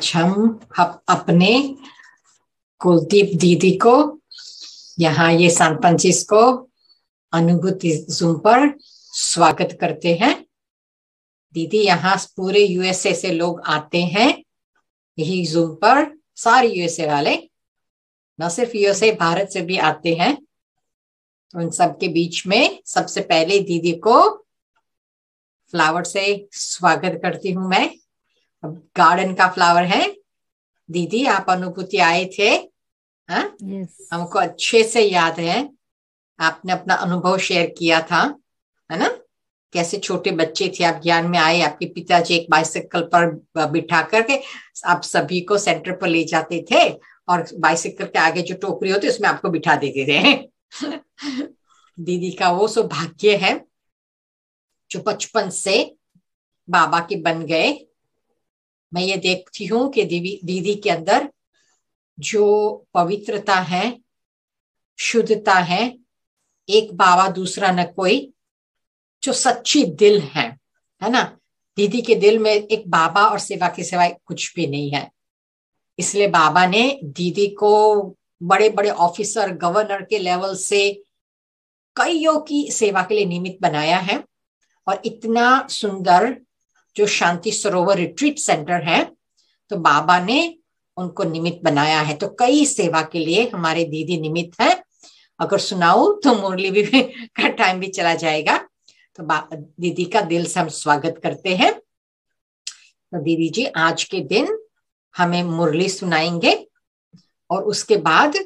आज हम अपने कुलदीप दीदी को यहाँ ये सानपंचिस को अनुभूति जूम पर स्वागत करते हैं दीदी यहाँ पूरे यूएसए से लोग आते हैं यही जूम पर सारे यूएसए वाले न सिर्फ यूएसए भारत से भी आते हैं उन तो उन सबके बीच में सबसे पहले दीदी को फ्लावर से स्वागत करती हूँ मैं अब गार्डन का फ्लावर है दीदी आप अनुभूति आए थे हाँ? yes. हमको अच्छे से याद है आपने अपना अनुभव शेयर किया था है ना कैसे छोटे बच्चे थे आप ज्ञान में आए आपके पिताजी एक बाइसिकल पर बिठा करके आप सभी को सेंटर पर ले जाते थे और बाइसिकल के आगे जो टोकरी होती उसमें आपको बिठा देते थे दीदी का वो सौभाग्य है जो बचपन से बाबा के बन गए मैं ये देखती हूँ कि दीदी दीदी के अंदर जो पवित्रता है शुद्धता है एक बाबा दूसरा न कोई जो सच्ची दिल है है ना दीदी के दिल में एक बाबा और सेवा के सिवाय कुछ भी नहीं है इसलिए बाबा ने दीदी को बड़े बड़े ऑफिसर गवर्नर के लेवल से कईयों की सेवा के लिए नियमित बनाया है और इतना सुंदर जो शांति सरोवर रिट्रीट सेंटर है तो बाबा ने उनको निमित बनाया है तो कई सेवा के लिए हमारे दीदी निमित है अगर सुनाऊ तो मुरली भी का टाइम भी चला जाएगा तो दीदी का दिल से हम स्वागत करते हैं तो दीदी जी आज के दिन हमें मुरली सुनाएंगे और उसके बाद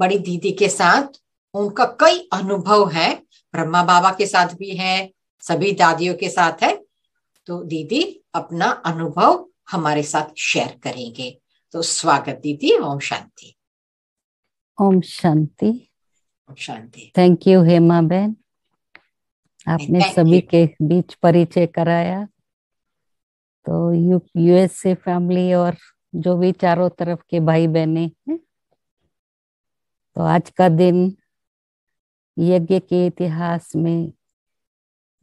बड़ी दीदी के साथ उनका कई अनुभव है ब्रह्मा बाबा के साथ भी है सभी दादियों के साथ है तो दीदी अपना अनुभव हमारे साथ शेयर करेंगे तो स्वागत दीदी ओम शांति ओम शांति शांति थैंक यू हेमा बहन आपने सभी के बीच परिचय कराया तो यू यूएसए फैमिली और जो भी चारों तरफ के भाई बहने हैं तो आज का दिन यज्ञ के इतिहास में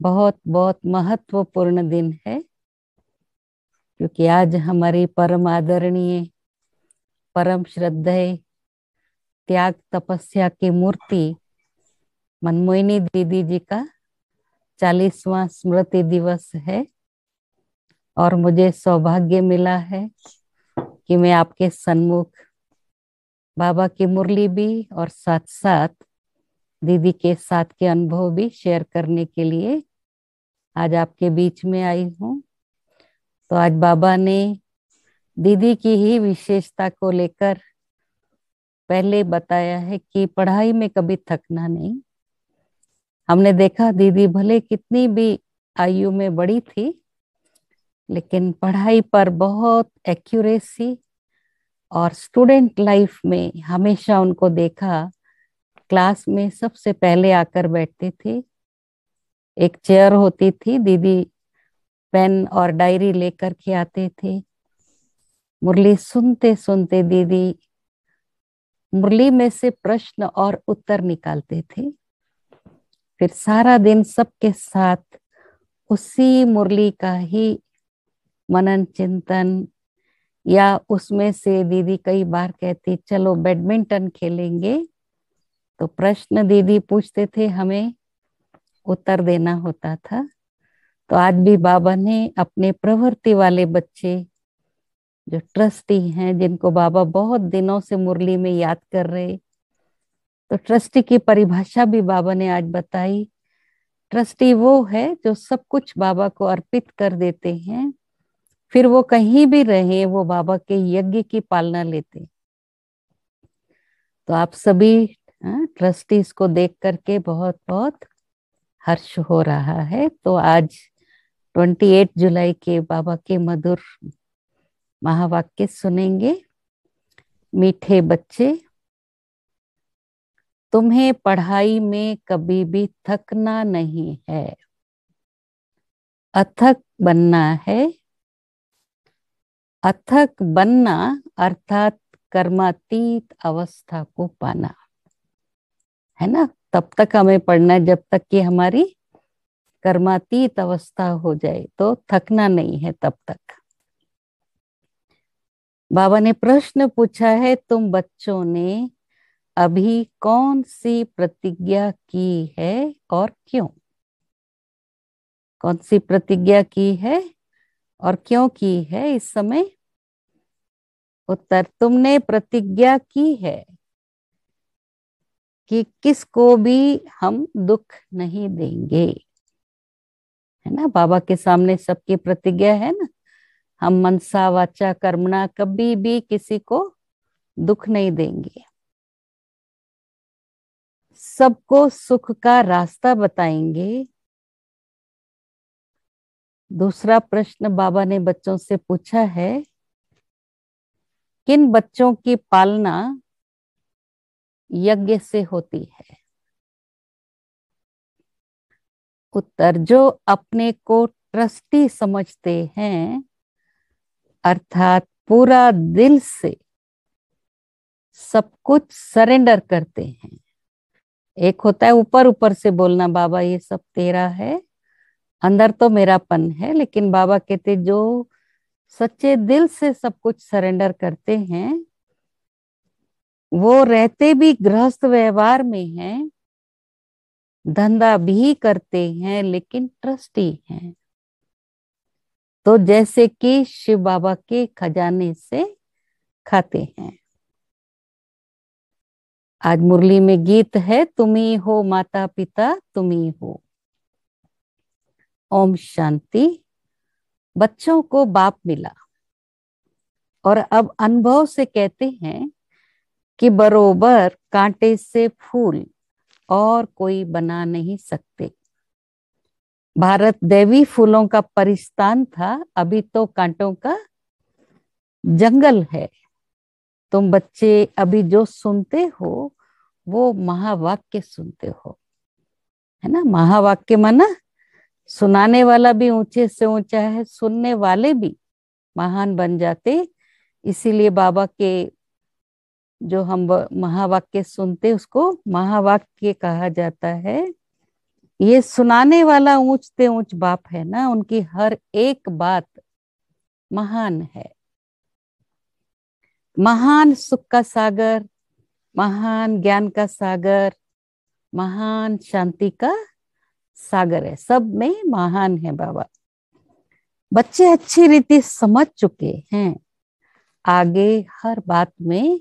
बहुत बहुत महत्वपूर्ण दिन है क्योंकि आज हमारी परम आदरणीय परम श्रद्धा त्याग तपस्या की मूर्ति मनमोहिनी दीदी जी का चालीसवा स्मृति दिवस है और मुझे सौभाग्य मिला है कि मैं आपके सन्मुख बाबा की मुरली भी और साथ साथ दीदी के साथ के अनुभव भी शेयर करने के लिए आज आपके बीच में आई हूँ तो आज बाबा ने दीदी की ही विशेषता को लेकर पहले बताया है कि पढ़ाई में कभी थकना नहीं हमने देखा दीदी भले कितनी भी आयु में बड़ी थी लेकिन पढ़ाई पर बहुत एक्यूरेसी और स्टूडेंट लाइफ में हमेशा उनको देखा क्लास में सबसे पहले आकर बैठती थी एक चेयर होती थी दीदी पेन और डायरी लेकर के आते थे मुरली सुनते सुनते दीदी मुरली में से प्रश्न और उत्तर निकालते थे फिर सारा दिन सबके साथ उसी मुरली का ही मनन चिंतन या उसमें से दीदी कई बार कहती चलो बैडमिंटन खेलेंगे तो प्रश्न दीदी पूछते थे हमें उत्तर देना होता था तो आज भी बाबा ने अपने प्रवृत्ति वाले बच्चे जो ट्रस्टी हैं जिनको बाबा बहुत दिनों से मुरली में याद कर रहे तो ट्रस्टी की परिभाषा भी बाबा ने आज बताई ट्रस्टी वो है जो सब कुछ बाबा को अर्पित कर देते हैं फिर वो कहीं भी रहे वो बाबा के यज्ञ की पालना लेते तो आप सभी हाँ, ट्रस्टीज को देख करके बहुत बहुत हर्ष हो रहा है तो आज 28 जुलाई के बाबा के मधुर महावाक्य सुनेंगे मीठे बच्चे तुम्हें पढ़ाई में कभी भी थकना नहीं है अथक बनना है अथक बनना अर्थात कर्मातीत अवस्था को पाना है ना तब तक हमें पढ़ना है जब तक कि हमारी कर्मातीत अवस्था हो जाए तो थकना नहीं है तब तक बाबा ने प्रश्न पूछा है तुम बच्चों ने अभी कौन सी प्रतिज्ञा की है और क्यों कौन सी प्रतिज्ञा की है और क्यों की है इस समय उत्तर तुमने प्रतिज्ञा की है कि किसको भी हम दुख नहीं देंगे है ना बाबा के सामने सबकी प्रतिज्ञा है ना हम मनसा वाचा कर्मणा कभी भी किसी को दुख नहीं देंगे सबको सुख का रास्ता बताएंगे दूसरा प्रश्न बाबा ने बच्चों से पूछा है किन बच्चों की पालना यज्ञ से होती है उत्तर जो अपने को ट्रस्टी समझते हैं अर्थात पूरा दिल से सब कुछ सरेंडर करते हैं एक होता है ऊपर ऊपर से बोलना बाबा ये सब तेरा है अंदर तो मेरा पन है लेकिन बाबा कहते जो सच्चे दिल से सब कुछ सरेंडर करते हैं वो रहते भी गृहस्थ व्यवहार में हैं धंधा भी करते हैं लेकिन ट्रस्टी हैं तो जैसे कि शिव बाबा के खजाने से खाते हैं आज मुरली में गीत है तुम्ही हो माता पिता तुम्ही हो ओम शांति बच्चों को बाप मिला और अब अनुभव से कहते हैं कि बरोबर कांटे से फूल और कोई बना नहीं सकते भारत देवी फूलों का परिस्थान था अभी तो कांटों का जंगल है तुम बच्चे अभी जो सुनते हो वो महावाक्य सुनते हो है ना महावाक्य माना सुनाने वाला भी ऊंचे से ऊंचा है सुनने वाले भी महान बन जाते इसीलिए बाबा के जो हम महावाक्य सुनते उसको महावाक्य कहा जाता है ये सुनाने वाला ऊंचते ऊंच बाप है ना उनकी हर एक बात महान है महान सुख का सागर महान ज्ञान का सागर महान शांति का सागर है सब में महान है बाबा बच्चे अच्छी रीति समझ चुके हैं आगे हर बात में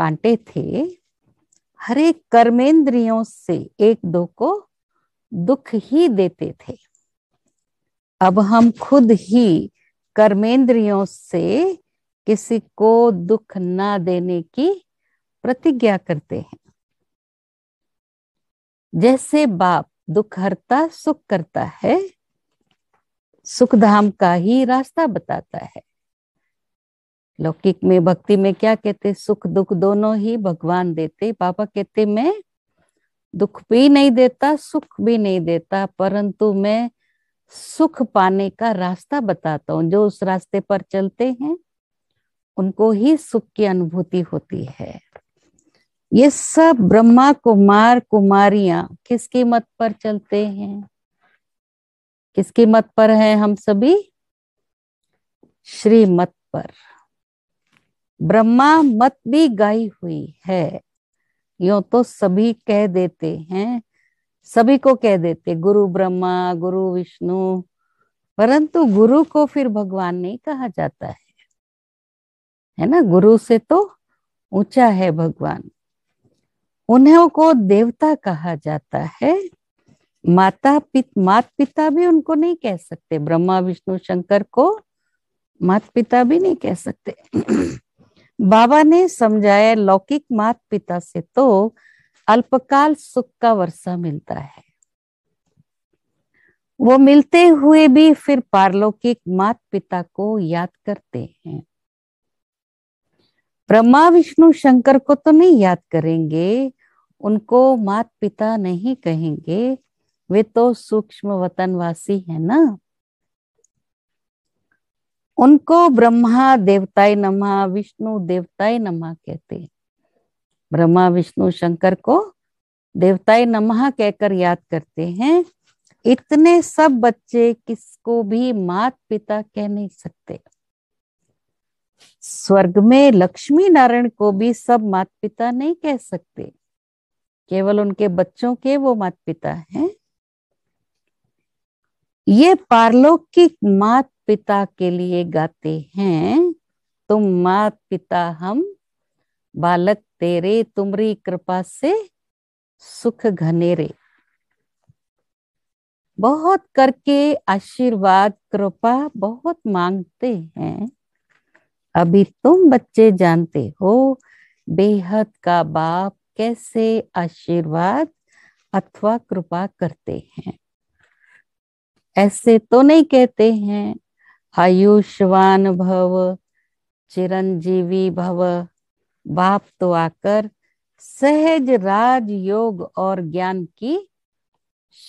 कांटे थे हरे कर्मेंद्रियों से एक दो को दुख ही देते थे अब हम खुद ही कर्मेंद्रियों से किसी को दुख ना देने की प्रतिज्ञा करते हैं जैसे बाप दुख हरता सुख करता है सुख धाम का ही रास्ता बताता है लौकिक में भक्ति में क्या कहते सुख दुख दोनों ही भगवान देते पापा कहते मैं दुख भी नहीं देता सुख भी नहीं देता परंतु मैं सुख पाने का रास्ता बताता हूँ जो उस रास्ते पर चलते हैं उनको ही सुख की अनुभूति होती है ये सब ब्रह्मा कुमार कुमारियां किसकी मत पर चलते हैं किसकी मत पर है हम सभी श्रीमत पर ब्रह्मा मत भी गाई हुई है यो तो सभी कह देते हैं सभी को कह देते गुरु ब्रह्मा गुरु विष्णु परंतु गुरु को फिर भगवान नहीं कहा जाता है है ना गुरु से तो ऊंचा है भगवान उन्हें को देवता कहा जाता है माता पित मात पिता भी उनको नहीं कह सकते ब्रह्मा विष्णु शंकर को मात पिता भी नहीं कह सकते बाबा ने समझाया लौकिक मात पिता से तो अल्पकाल सुख का वर्षा मिलता है वो मिलते हुए भी फिर पारलौकिक मात पिता को याद करते हैं ब्रह्मा विष्णु शंकर को तो नहीं याद करेंगे उनको मात पिता नहीं कहेंगे वे तो सूक्ष्म वतनवासी है ना उनको ब्रह्मा देवताए नमः विष्णु देवताय नमः कहते हैं ब्रह्मा विष्णु शंकर को देवताय नमः कहकर याद करते हैं इतने सब बच्चे किसको भी मात पिता कह नहीं सकते स्वर्ग में लक्ष्मी नारायण को भी सब मात पिता नहीं कह सकते केवल उनके बच्चों के वो मात पिता हैं ये पारलौकिक मात पिता के लिए गाते हैं तुम मात पिता हम बालक तेरे तुमरी कृपा से सुख घनेरे बहुत करके आशीर्वाद कृपा बहुत मांगते हैं अभी तुम बच्चे जानते हो बेहद का बाप कैसे आशीर्वाद अथवा कृपा करते हैं ऐसे तो नहीं कहते हैं आयुष्वान भव चिरंजीवी भव बाप तो आकर सहज राज योग और ज्ञान की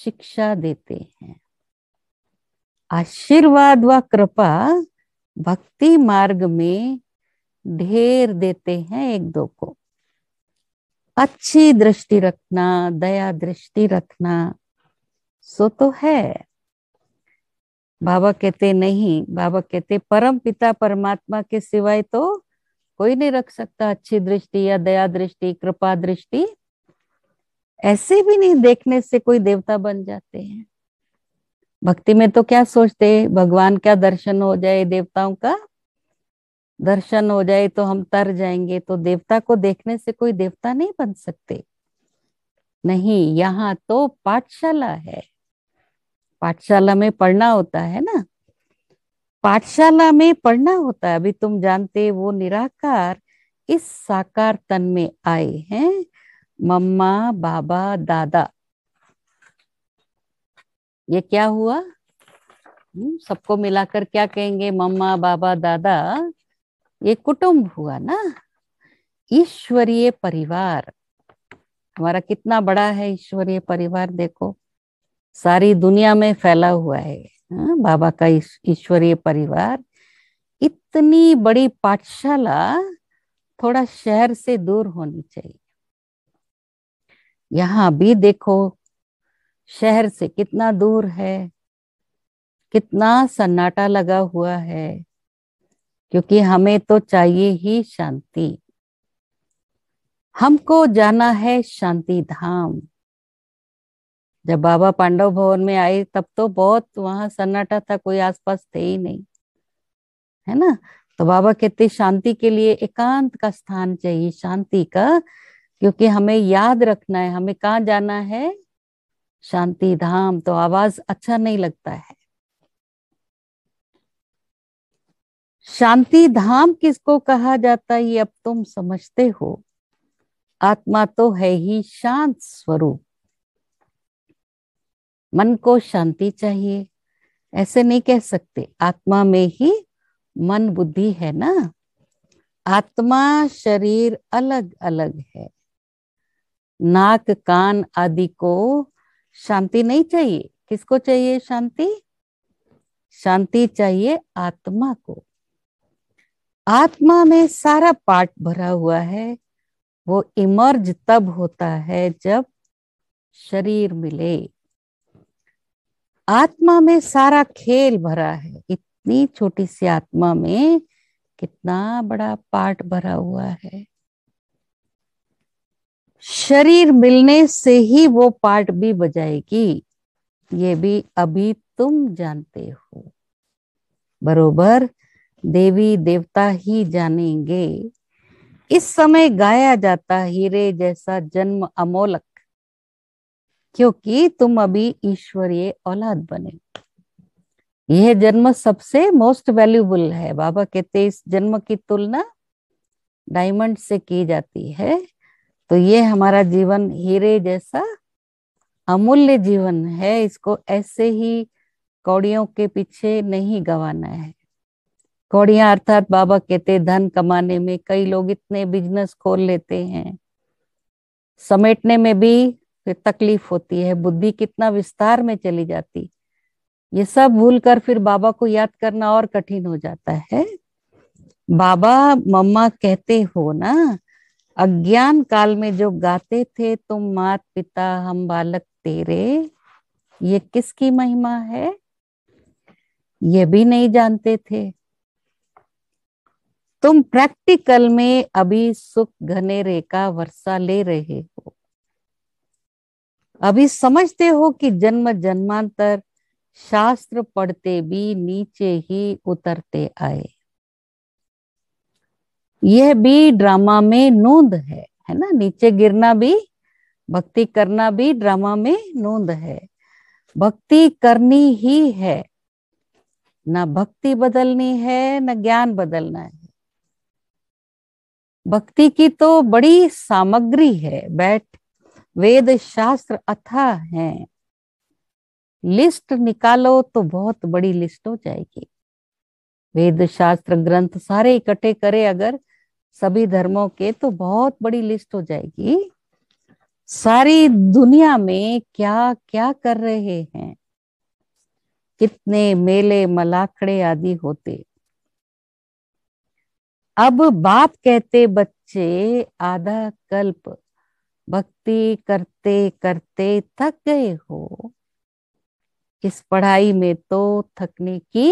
शिक्षा देते हैं आशीर्वाद व कृपा भक्ति मार्ग में ढेर देते हैं एक दो को अच्छी दृष्टि रखना दया दृष्टि रखना सो तो है बाबा कहते नहीं बाबा कहते परम पिता परमात्मा के सिवाय तो कोई नहीं रख सकता अच्छी दृष्टि या दया दृष्टि कृपा दृष्टि ऐसे भी नहीं देखने से कोई देवता बन जाते हैं भक्ति में तो क्या सोचते भगवान क्या दर्शन हो जाए देवताओं का दर्शन हो जाए तो हम तर जाएंगे तो देवता को देखने से कोई देवता नहीं बन सकते नहीं यहाँ तो पाठशाला है पाठशाला में पढ़ना होता है ना पाठशाला में पढ़ना होता है अभी तुम जानते वो निराकार इस साकार तन में आए हैं मम्मा बाबा दादा ये क्या हुआ हम्म, सबको मिलाकर क्या कहेंगे मम्मा बाबा दादा ये कुटुंब हुआ ना ईश्वरीय परिवार हमारा कितना बड़ा है ईश्वरीय परिवार देखो सारी दुनिया में फैला हुआ है हा? बाबा का ईश्वरीय परिवार इतनी बड़ी पाठशाला थोड़ा शहर से दूर होनी चाहिए यहां भी देखो शहर से कितना दूर है कितना सन्नाटा लगा हुआ है क्योंकि हमें तो चाहिए ही शांति हमको जाना है शांति धाम जब बाबा पांडव भवन में आए तब तो बहुत वहां सन्नाटा था कोई आसपास थे ही नहीं है ना तो बाबा कहते शांति के लिए एकांत का स्थान चाहिए शांति का क्योंकि हमें याद रखना है हमें कहाँ जाना है शांति धाम तो आवाज अच्छा नहीं लगता है शांति धाम किसको कहा जाता है ये अब तुम समझते हो आत्मा तो है ही शांत स्वरूप मन को शांति चाहिए ऐसे नहीं कह सकते आत्मा में ही मन बुद्धि है ना आत्मा शरीर अलग अलग है नाक कान आदि को शांति नहीं चाहिए किसको चाहिए शांति शांति चाहिए आत्मा को आत्मा में सारा पार्ट भरा हुआ है वो इमर्ज तब होता है जब शरीर मिले आत्मा में सारा खेल भरा है इतनी छोटी सी आत्मा में कितना बड़ा पार्ट भरा हुआ है शरीर मिलने से ही वो पार्ट भी बजाएगी ये भी अभी तुम जानते हो बरोबर देवी देवता ही जानेंगे इस समय गाया जाता हीरे जैसा जन्म अमोलक क्योंकि तुम अभी ईश्वरीय औलाद बने यह जन्म सबसे मोस्ट वैल्यूबल है बाबा कहते इस जन्म की तुलना डायमंड से की जाती है तो ये हमारा जीवन हीरे जैसा अमूल्य जीवन है इसको ऐसे ही कौड़ियों के पीछे नहीं गवाना है कौड़िया अर्थात बाबा कहते धन कमाने में कई लोग इतने बिजनेस खोल लेते हैं समेटने में भी फिर तकलीफ होती है बुद्धि कितना विस्तार में चली जाती ये सब भूल कर फिर बाबा को याद करना और कठिन हो जाता है बाबा मम्मा कहते हो ना अज्ञान काल में जो गाते थे तुम मात पिता हम बालक तेरे ये किसकी महिमा है ये भी नहीं जानते थे तुम प्रैक्टिकल में अभी सुख घने रेखा वर्षा ले रहे हो अभी समझते हो कि जन्म जन्मांतर शास्त्र पढ़ते भी नीचे ही उतरते आए यह भी ड्रामा में नोंद है है ना नीचे गिरना भी भक्ति करना भी ड्रामा में नोंद है भक्ति करनी ही है ना भक्ति बदलनी है ना ज्ञान बदलना है भक्ति की तो बड़ी सामग्री है बैठ वेद शास्त्र अथा है लिस्ट निकालो तो बहुत बड़ी लिस्ट हो जाएगी वेद शास्त्र ग्रंथ सारे इकट्ठे करे अगर सभी धर्मों के तो बहुत बड़ी लिस्ट हो जाएगी सारी दुनिया में क्या क्या कर रहे हैं कितने मेले मलाखड़े आदि होते अब बाप कहते बच्चे आधा कल्प भक्ति करते करते थक गए हो इस पढ़ाई में तो थकने की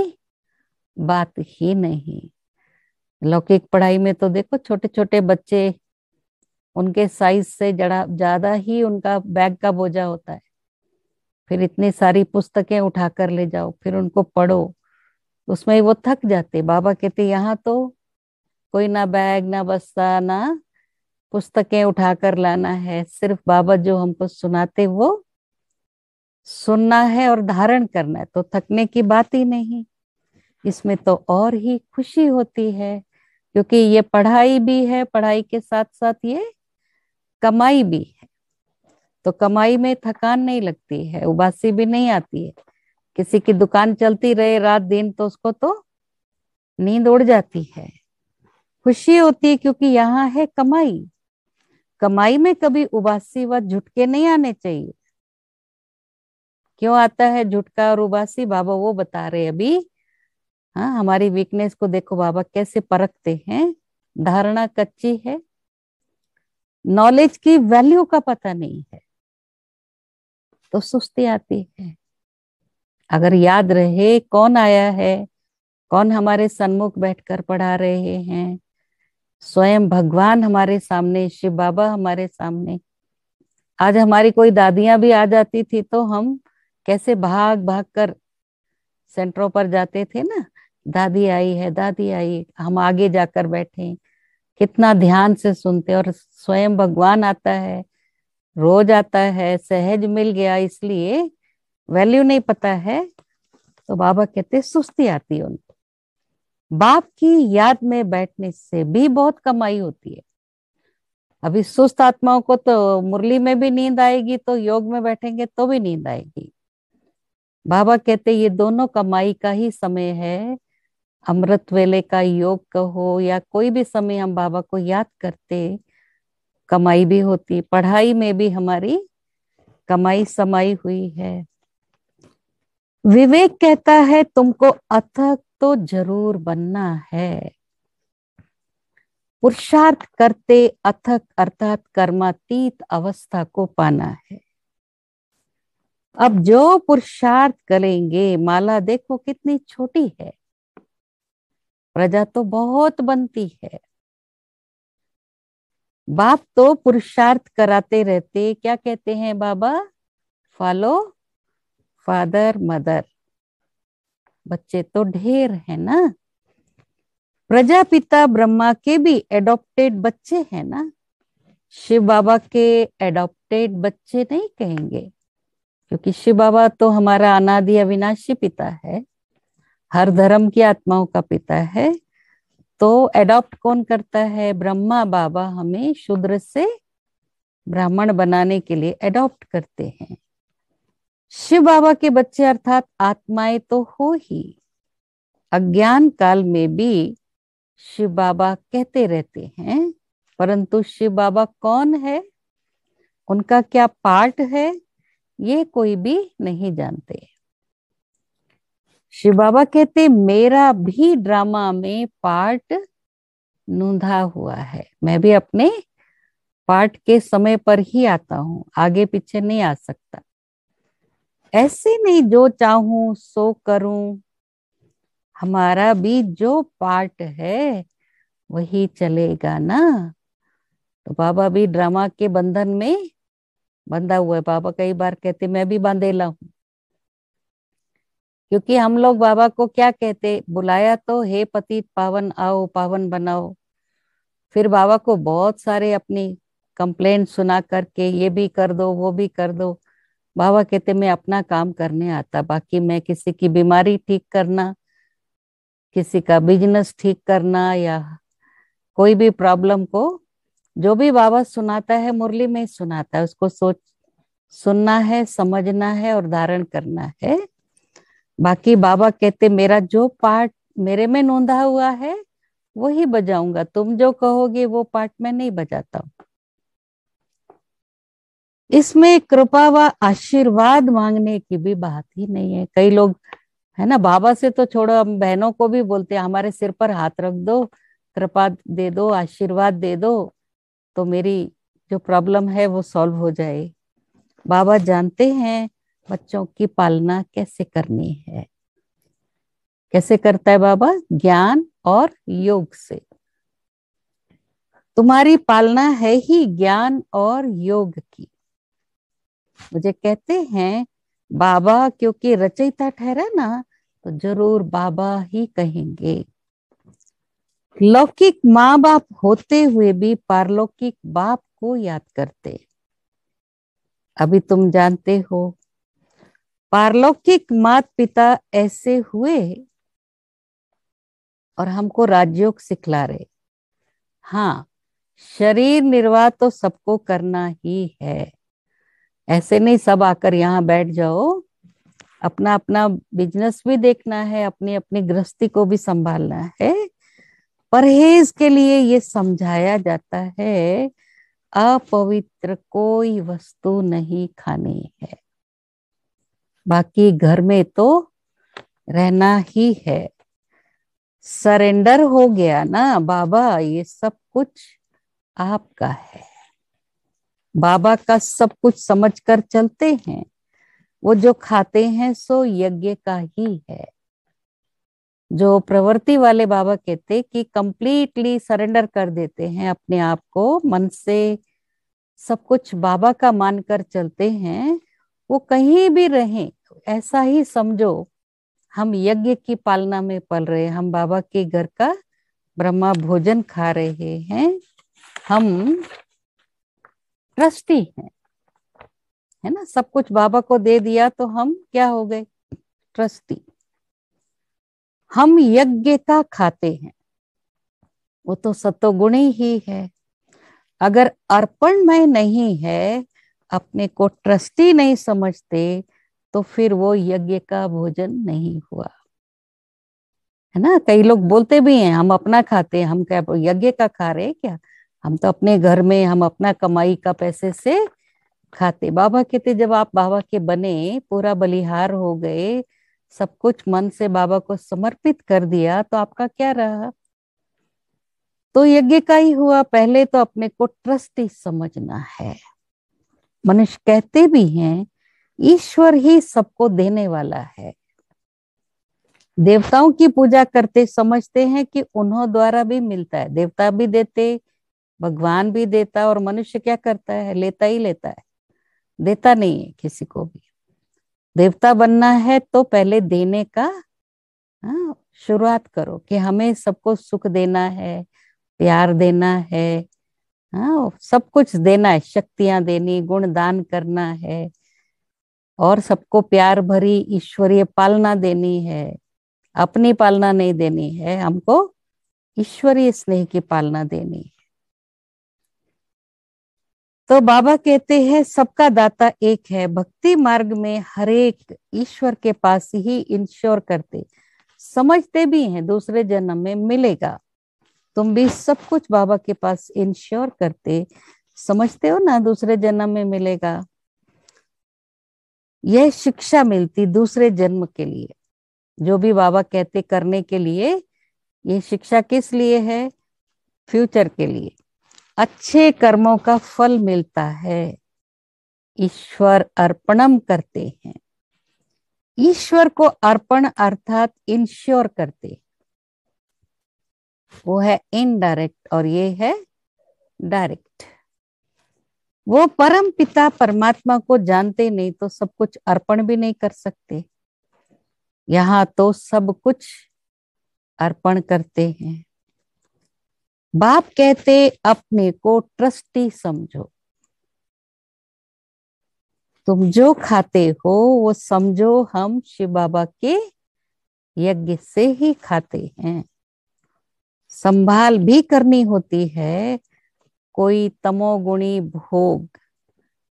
बात ही नहीं लौकिक पढ़ाई में तो देखो छोटे छोटे बच्चे उनके साइज से जड़ा ज्यादा ही उनका बैग का बोझा होता है फिर इतनी सारी पुस्तकें उठा कर ले जाओ फिर उनको पढ़ो उसमें वो थक जाते बाबा कहते यहाँ तो कोई ना बैग ना बस्ता ना पुस्तकें उठाकर लाना है सिर्फ बाबा जो हमको सुनाते वो सुनना है और धारण करना है तो थकने की बात ही नहीं इसमें तो और ही खुशी होती है क्योंकि ये पढ़ाई भी है पढ़ाई के साथ साथ ये कमाई भी है तो कमाई में थकान नहीं लगती है उबासी भी नहीं आती है किसी की दुकान चलती रहे रात दिन तो उसको तो नींद उड़ जाती है खुशी होती है क्योंकि यहाँ है कमाई कमाई में कभी उबासी व झुटके नहीं आने चाहिए क्यों आता है झुटका और उबासी बाबा वो बता रहे अभी हाँ हमारी वीकनेस को देखो बाबा कैसे परखते हैं धारणा कच्ची है नॉलेज की वैल्यू का पता नहीं है तो सुस्ती आती है अगर याद रहे कौन आया है कौन हमारे सन्मुख बैठकर पढ़ा रहे हैं स्वयं भगवान हमारे सामने शिव बाबा हमारे सामने आज हमारी कोई दादियां भी आ जाती थी तो हम कैसे भाग भाग कर सेंटरों पर जाते थे ना दादी आई है दादी आई हम आगे जाकर बैठे कितना ध्यान से सुनते और स्वयं भगवान आता है रोज आता है सहज मिल गया इसलिए वैल्यू नहीं पता है तो बाबा कहते सुस्ती आती उनको बाप की याद में बैठने से भी बहुत कमाई होती है अभी सुस्त आत्माओं को तो मुरली में भी नींद आएगी तो योग में बैठेंगे तो भी नींद आएगी बाबा कहते ये दोनों कमाई का ही समय है अमृत वेले का योग कहो या कोई भी समय हम बाबा को याद करते कमाई भी होती पढ़ाई में भी हमारी कमाई समाई हुई है विवेक कहता है तुमको अथक तो जरूर बनना है पुरुषार्थ करते अथक अर्थात कर्मातीत अवस्था को पाना है अब जो पुरुषार्थ करेंगे माला देखो कितनी छोटी है प्रजा तो बहुत बनती है बाप तो पुरुषार्थ कराते रहते क्या कहते हैं बाबा फॉलो फादर मदर बच्चे तो ढेर है ना प्रजापिता ब्रह्मा के भी एडॉप्टेड बच्चे हैं ना शिव बाबा के एडॉप्टेड बच्चे नहीं कहेंगे क्योंकि शिव बाबा तो हमारा अनादि अविनाशी पिता है हर धर्म की आत्माओं का पिता है तो एडॉप्ट कौन करता है ब्रह्मा बाबा हमें शूद्र से ब्राह्मण बनाने के लिए एडॉप्ट करते हैं शिव बाबा के बच्चे अर्थात आत्माएं तो हो ही अज्ञान काल में भी शिव बाबा कहते रहते हैं परंतु शिव बाबा कौन है उनका क्या पार्ट है ये कोई भी नहीं जानते शिव बाबा कहते मेरा भी ड्रामा में पार्ट नूंधा हुआ है मैं भी अपने पार्ट के समय पर ही आता हूँ आगे पीछे नहीं आ सकता ऐसे नहीं जो चाहूं सो करूं हमारा भी जो पार्ट है वही चलेगा ना तो बाबा भी ड्रामा के बंधन में बंधा हुआ है बाबा कई बार कहते मैं भी बांधेला हूं क्योंकि हम लोग बाबा को क्या कहते बुलाया तो हे पति पावन आओ पावन बनाओ फिर बाबा को बहुत सारे अपनी कंप्लेन सुना करके ये भी कर दो वो भी कर दो बाबा कहते मैं अपना काम करने आता बाकी मैं किसी की बीमारी ठीक करना किसी का बिजनेस ठीक करना या कोई भी प्रॉब्लम को जो भी बाबा सुनाता है मुरली में ही सुनाता है उसको सोच सुनना है समझना है और धारण करना है बाकी बाबा कहते मेरा जो पार्ट मेरे में नोंदा हुआ है वही बजाऊंगा तुम जो कहोगे वो पार्ट में नहीं बजाता हूँ इसमें कृपा व आशीर्वाद मांगने की भी बात ही नहीं है कई लोग है ना बाबा से तो छोड़ो हम बहनों को भी बोलते हैं हमारे सिर पर हाथ रख दो कृपा दे दो आशीर्वाद दे दो तो मेरी जो प्रॉब्लम है वो सॉल्व हो जाए बाबा जानते हैं बच्चों की पालना कैसे करनी है कैसे करता है बाबा ज्ञान और योग से तुम्हारी पालना है ही ज्ञान और योग की मुझे कहते हैं बाबा क्योंकि रचयिता ठहरा ना तो जरूर बाबा ही कहेंगे लौकिक माँ बाप होते हुए भी पारलौकिक बाप को याद करते अभी तुम जानते हो पारलौकिक मात पिता ऐसे हुए और हमको राजयोग सिखला रहे हाँ शरीर निर्वाह तो सबको करना ही है ऐसे नहीं सब आकर यहाँ बैठ जाओ अपना अपना बिजनेस भी देखना है अपनी अपनी गृहस्थी को भी संभालना है परहेज के लिए ये समझाया जाता है अपवित्र कोई वस्तु नहीं खानी है बाकी घर में तो रहना ही है सरेंडर हो गया ना बाबा ये सब कुछ आपका है बाबा का सब कुछ समझ कर चलते हैं वो जो खाते हैं सो यज्ञ का ही है जो प्रवृत्ति वाले बाबा कहते कि कंप्लीटली सरेंडर कर देते हैं अपने आप को मन से सब कुछ बाबा का मानकर चलते हैं वो कहीं भी रहे ऐसा ही समझो हम यज्ञ की पालना में पल रहे हम बाबा के घर का ब्रह्मा भोजन खा रहे हैं हम ट्रस्टी हैं है ना सब कुछ बाबा को दे दिया तो हम क्या हो गए ट्रस्टी हम यज्ञ का खाते हैं वो तो सतोगुणी ही है अगर अर्पण में नहीं है अपने को ट्रस्टी नहीं समझते तो फिर वो यज्ञ का भोजन नहीं हुआ है ना कई लोग बोलते भी हैं हम अपना खाते हैं हम क्या यज्ञ का खा रहे हैं क्या हम तो अपने घर में हम अपना कमाई का पैसे से खाते बाबा कहते जब आप बाबा के बने पूरा बलिहार हो गए सब कुछ मन से बाबा को समर्पित कर दिया तो आपका क्या रहा तो यज्ञ का ही हुआ पहले तो अपने को ट्रस्टी समझना है मनुष्य कहते भी हैं ईश्वर ही सबको देने वाला है देवताओं की पूजा करते समझते हैं कि उन्हों द्वारा भी मिलता है देवता भी देते भगवान भी देता और मनुष्य क्या करता है लेता ही लेता है देता नहीं है किसी को भी देवता बनना है तो पहले देने का हाँ, शुरुआत करो कि हमें सबको सुख देना है प्यार देना है हाँ, सब कुछ देना है शक्तियां देनी गुण दान करना है और सबको प्यार भरी ईश्वरीय पालना देनी है अपनी पालना नहीं देनी है हमको ईश्वरीय स्नेह की पालना देनी है तो बाबा कहते हैं सबका दाता एक है भक्ति मार्ग में हरेक ईश्वर के पास ही इंश्योर करते समझते भी हैं दूसरे जन्म में मिलेगा तुम भी सब कुछ बाबा के पास इंश्योर करते समझते हो ना दूसरे जन्म में मिलेगा यह शिक्षा मिलती दूसरे जन्म के लिए जो भी बाबा कहते करने के लिए ये शिक्षा किस लिए है फ्यूचर के लिए अच्छे कर्मों का फल मिलता है ईश्वर अर्पणम करते हैं ईश्वर को अर्पण अर्थात इंश्योर करते वो है इनडायरेक्ट और ये है डायरेक्ट वो परम पिता परमात्मा को जानते नहीं तो सब कुछ अर्पण भी नहीं कर सकते यहां तो सब कुछ अर्पण करते हैं बाप कहते अपने को ट्रस्टी समझो तुम जो खाते हो वो समझो हम शिव बाबा के यज्ञ से ही खाते हैं संभाल भी करनी होती है कोई तमोगुणी भोग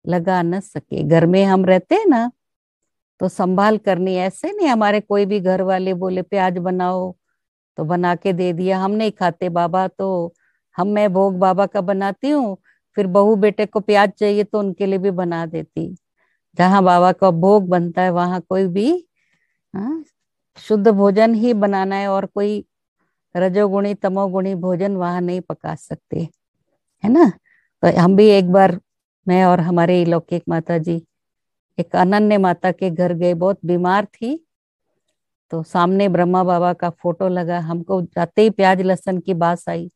लगा न सके घर में हम रहते हैं ना तो संभाल करनी ऐसे नहीं हमारे कोई भी घर वाले बोले प्याज बनाओ तो बना के दे दिया हम नहीं खाते बाबा तो हम मैं भोग बाबा का बनाती हूँ फिर बहू बेटे को प्याज चाहिए तो उनके लिए भी बना देती जहाँ बाबा का भोग बनता है वहां कोई भी हाँ, शुद्ध भोजन ही बनाना है और कोई रजोगुणी तमोगुणी भोजन वहाँ नहीं पका सकते है ना तो हम भी एक बार मैं और हमारे लौकिक माता जी एक अनन्य माता के घर गए बहुत बीमार थी तो सामने ब्रह्मा बाबा का फोटो लगा हमको जाते ही प्याज लहसन की बात आई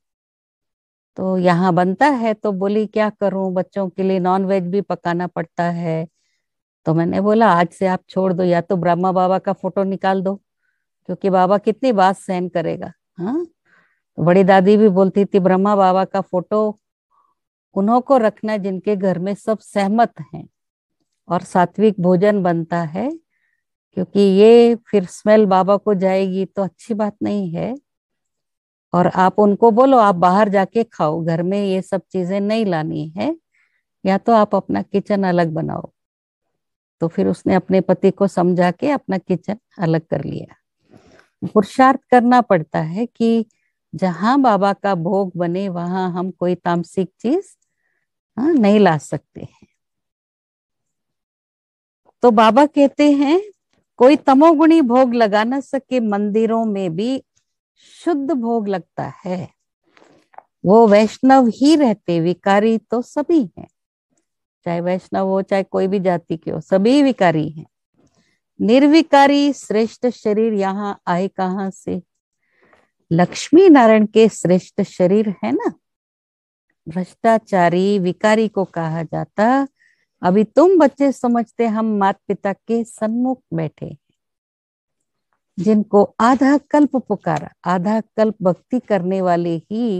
तो यहाँ बनता है तो बोली क्या करूं बच्चों के लिए नॉन वेज भी पकाना पड़ता है तो मैंने बोला आज से आप छोड़ दो या तो ब्रह्मा बाबा का फोटो निकाल दो क्योंकि बाबा कितनी बात सहन करेगा हाँ तो बड़ी दादी भी बोलती थी ब्रह्मा बाबा का फोटो उन्हों को रखना जिनके घर में सब सहमत हैं और सात्विक भोजन बनता है क्योंकि ये फिर स्मेल बाबा को जाएगी तो अच्छी बात नहीं है और आप उनको बोलो आप बाहर जाके खाओ घर में ये सब चीजें नहीं लानी है या तो आप अपना किचन अलग बनाओ तो फिर उसने अपने पति को समझा के अपना किचन अलग कर लिया पुरुषार्थ करना पड़ता है कि जहां बाबा का भोग बने वहां हम कोई तामसिक चीज हाँ, नहीं ला सकते हैं तो बाबा कहते हैं कोई तमोगुणी भोग लगा न सके मंदिरों में भी शुद्ध भोग लगता है वो वैष्णव ही रहते विकारी तो सभी हैं चाहे वैष्णव हो चाहे कोई भी जाति के हो सभी विकारी हैं निर्विकारी श्रेष्ठ शरीर यहाँ आए कहा से लक्ष्मी नारायण के श्रेष्ठ शरीर है ना भ्रष्टाचारी विकारी को कहा जाता अभी तुम बच्चे समझते हम मात पिता के सन्मुख बैठे हैं जिनको आधा कल्प पुकारा आधा कल्प भक्ति करने वाले ही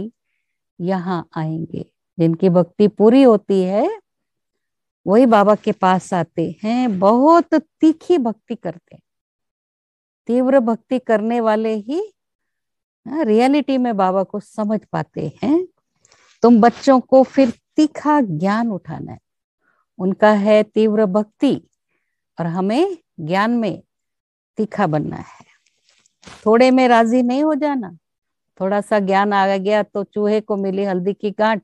यहाँ आएंगे जिनकी भक्ति पूरी होती है वही बाबा के पास आते हैं बहुत तीखी भक्ति करते हैं तीव्र भक्ति करने वाले ही हाँ, रियलिटी में बाबा को समझ पाते हैं तुम बच्चों को फिर तीखा ज्ञान उठाना है उनका है तीव्र भक्ति और हमें ज्ञान में तीखा बनना है थोड़े में राजी नहीं हो जाना थोड़ा सा ज्ञान आ गया तो चूहे को मिली हल्दी की गांठ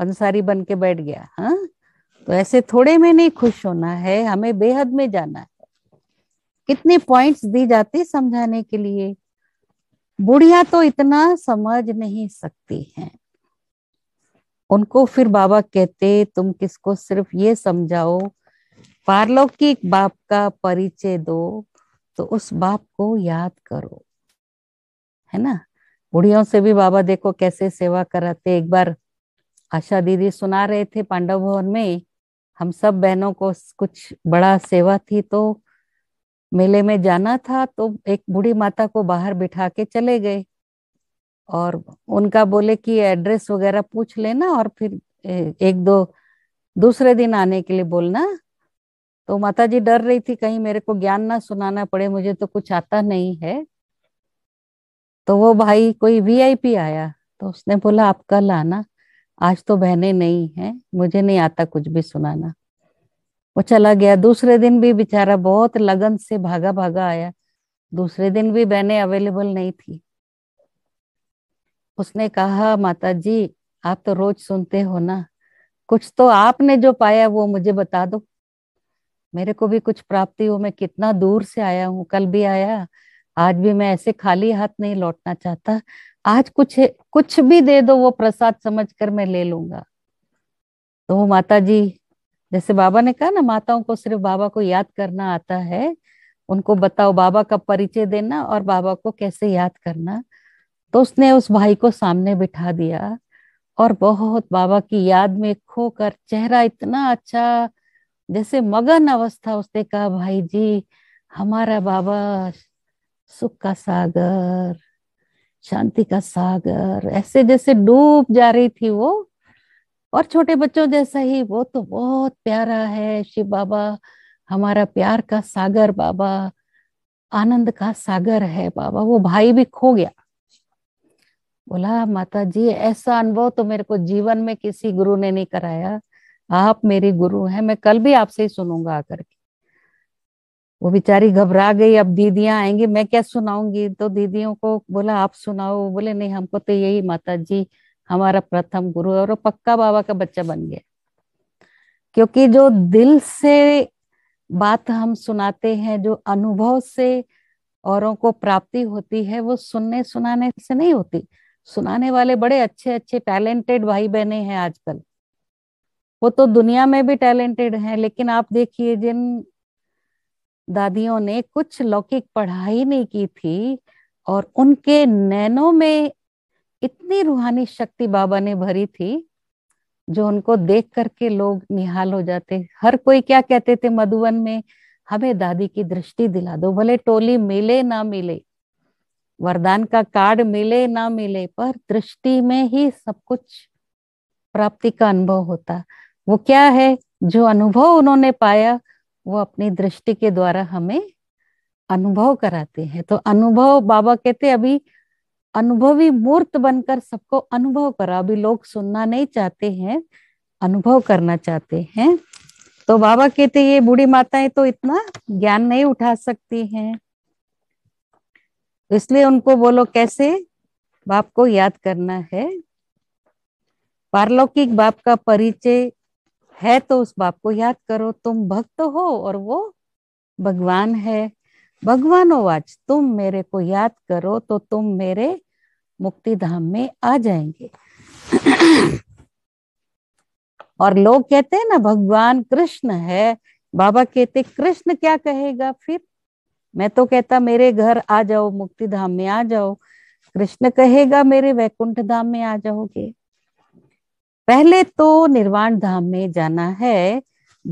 अंसारी बन के बैठ गया हाँ तो ऐसे थोड़े में नहीं खुश होना है हमें बेहद में जाना है कितने पॉइंट्स दी जाती समझाने के लिए बुढ़िया तो इतना समझ नहीं सकती हैं उनको फिर बाबा कहते तुम किसको सिर्फ ये समझाओ पारलौकिक बाप का परिचय दो तो उस बाप को याद करो है ना बुढ़ियों से भी बाबा देखो कैसे सेवा कराते एक बार आशा दीदी सुना रहे थे पांडव भवन में हम सब बहनों को कुछ बड़ा सेवा थी तो मेले में जाना था तो एक बूढ़ी माता को बाहर बिठा के चले गए और उनका बोले कि एड्रेस वगैरह पूछ लेना और फिर एक दो दूसरे दिन आने के लिए बोलना तो माता जी डर रही थी कहीं मेरे को ज्ञान ना सुनाना पड़े मुझे तो कुछ आता नहीं है तो वो भाई कोई वीआईपी आया तो उसने बोला आप कल आना आज तो बहने नहीं है मुझे नहीं आता कुछ भी सुनाना वो चला गया दूसरे दिन भी बेचारा बहुत लगन से भागा भागा आया दूसरे दिन भी बहने अवेलेबल नहीं थी उसने कहा माता जी आप तो रोज सुनते हो ना कुछ तो आपने जो पाया वो मुझे बता दो मेरे को भी कुछ प्राप्ति हो मैं कितना दूर से आया हूँ कल भी आया आज भी मैं ऐसे खाली हाथ नहीं लौटना चाहता आज कुछ कुछ भी दे दो वो प्रसाद समझ कर मैं ले लूंगा तो वो माता जी जैसे बाबा ने कहा ना माताओं को सिर्फ बाबा को याद करना आता है उनको बताओ बाबा का परिचय देना और बाबा को कैसे याद करना तो उसने उस भाई को सामने बिठा दिया और बहुत बाबा की याद में खोकर चेहरा इतना अच्छा जैसे मगन अवस्था उसने कहा भाई जी हमारा बाबा सुख का सागर शांति का सागर ऐसे जैसे डूब जा रही थी वो और छोटे बच्चों जैसा ही वो तो बहुत प्यारा है शिव बाबा हमारा प्यार का सागर बाबा आनंद का सागर है बाबा वो भाई भी खो गया बोला माता जी ऐसा अनुभव तो मेरे को जीवन में किसी गुरु ने नहीं कराया आप मेरी गुरु हैं मैं कल भी आपसे ही सुनूंगा आकर के वो बेचारी घबरा गई अब दीदियां आएंगी मैं क्या सुनाऊंगी तो दीदियों को बोला आप सुनाओ बोले नहीं हमको तो यही माता जी हमारा प्रथम गुरु है और वो पक्का बाबा का बच्चा बन गया क्योंकि जो दिल से बात हम सुनाते हैं जो अनुभव से औरों को प्राप्ति होती है वो सुनने सुनाने से नहीं होती सुनाने वाले बड़े अच्छे अच्छे टैलेंटेड भाई बहने हैं आजकल वो तो दुनिया में भी टैलेंटेड हैं लेकिन आप देखिए जिन दादियों ने कुछ लौकिक पढ़ाई नहीं की थी और उनके नैनों में इतनी रूहानी शक्ति बाबा ने भरी थी जो उनको देख करके लोग निहाल हो जाते हर कोई क्या कहते थे मधुबन में हमें दादी की दृष्टि दिला दो भले टोली मिले ना मिले वरदान का कार्ड मिले ना मिले पर दृष्टि में ही सब कुछ प्राप्ति का अनुभव होता वो क्या है जो अनुभव उन्होंने पाया वो अपनी दृष्टि के द्वारा हमें अनुभव कराते हैं तो अनुभव बाबा कहते अभी अनुभवी मूर्त बनकर सबको अनुभव करा अभी लोग सुनना नहीं चाहते हैं अनुभव करना चाहते हैं तो बाबा कहते ये बूढ़ी माताएं तो इतना ज्ञान नहीं उठा सकती हैं इसलिए उनको बोलो कैसे बाप को याद करना है पारलौकिक बाप का परिचय है तो उस बाप को याद करो तुम भक्त हो और वो भगवान है भगवानो वाच तुम मेरे को याद करो तो तुम मेरे मुक्ति धाम में आ जाएंगे और लोग कहते हैं ना भगवान कृष्ण है बाबा कहते कृष्ण क्या कहेगा फिर मैं तो कहता मेरे घर आ जाओ मुक्ति धाम में आ जाओ कृष्ण कहेगा मेरे वैकुंठ धाम में आ जाओगे पहले तो निर्वाण धाम में जाना है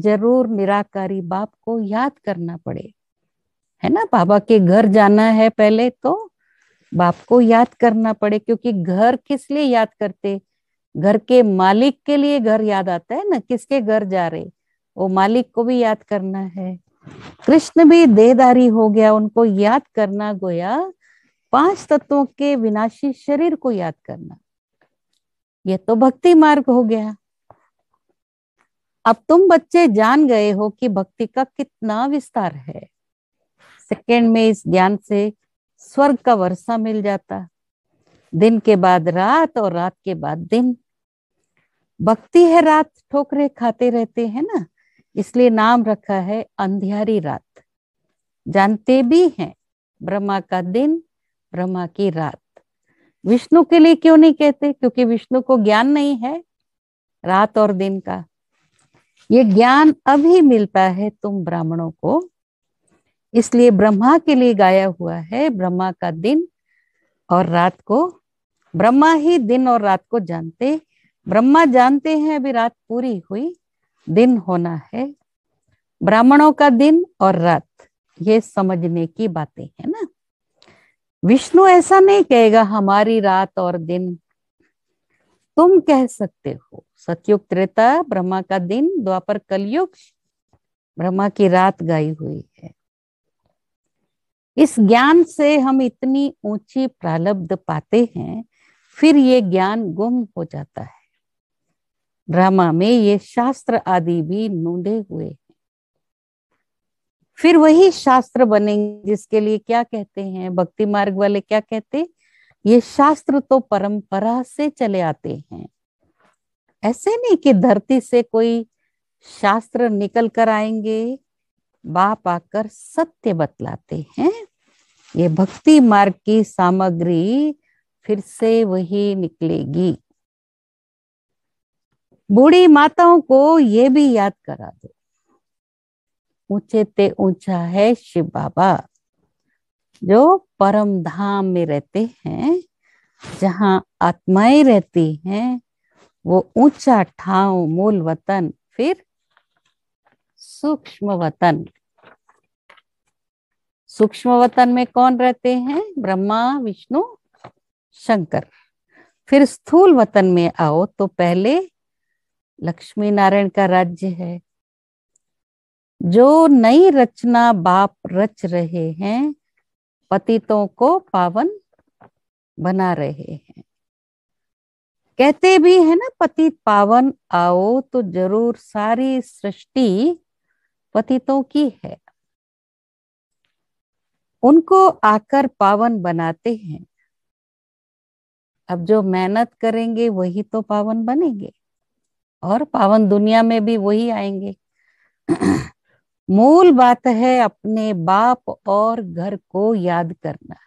जरूर निराकारी बाप को याद करना पड़े है ना बाबा के घर जाना है पहले तो बाप को याद करना पड़े क्योंकि घर किस लिए याद करते घर के मालिक के लिए घर याद आता है ना किसके घर जा रहे वो मालिक को भी याद करना है कृष्ण भी देहदारी हो गया उनको याद करना गोया पांच तत्वों के विनाशी शरीर को याद करना यह तो भक्ति मार्ग हो गया अब तुम बच्चे जान गए हो कि भक्ति का कितना विस्तार है सेकेंड में इस ज्ञान से स्वर्ग का वर्षा मिल जाता दिन के बाद रात और रात के बाद दिन भक्ति है रात ठोकरे खाते रहते हैं ना इसलिए नाम रखा है अंधियारी रात जानते भी हैं ब्रह्मा का दिन ब्रह्मा की रात विष्णु के लिए क्यों नहीं कहते क्योंकि विष्णु को ज्ञान नहीं है रात और दिन का ये ज्ञान अभी मिलता है तुम ब्राह्मणों को इसलिए ब्रह्मा के लिए गाया हुआ है ब्रह्मा का दिन और रात को ब्रह्मा ही दिन और रात को जानते ब्रह्मा जानते हैं अभी रात पूरी हुई दिन होना है ब्राह्मणों का दिन और रात ये समझने की बातें है ना विष्णु ऐसा नहीं कहेगा हमारी रात और दिन तुम कह सकते हो सतयुग त्रेता ब्रह्मा का दिन द्वापर कलयुग ब्रह्मा की रात गाई हुई है इस ज्ञान से हम इतनी ऊंची प्रलब्ध पाते हैं फिर ये ज्ञान गुम हो जाता है ड्रामा में ये शास्त्र आदि भी नूडे हुए हैं फिर वही शास्त्र बनेंगे जिसके लिए क्या कहते हैं भक्ति मार्ग वाले क्या कहते ये शास्त्र तो परंपरा से चले आते हैं ऐसे नहीं कि धरती से कोई शास्त्र निकल कर आएंगे बाप आकर सत्य बतलाते हैं ये भक्ति मार्ग की सामग्री फिर से वही निकलेगी बूढ़ी माताओं को ये भी याद करा दो ऊंचे ते ऊंचा है शिव बाबा जो परम धाम में रहते हैं जहाँ आत्माएं रहती हैं वो ऊंचा ठाव मूल वतन फिर सूक्ष्म वतन सूक्ष्म वतन में कौन रहते हैं ब्रह्मा विष्णु शंकर फिर स्थूल वतन में आओ तो पहले लक्ष्मी नारायण का राज्य है जो नई रचना बाप रच रहे हैं पतितों को पावन बना रहे हैं कहते भी है ना पति पावन आओ तो जरूर सारी सृष्टि पतितों की है उनको आकर पावन बनाते हैं अब जो मेहनत करेंगे वही तो पावन बनेंगे और पावन दुनिया में भी वही आएंगे मूल बात है अपने बाप और घर को याद करना है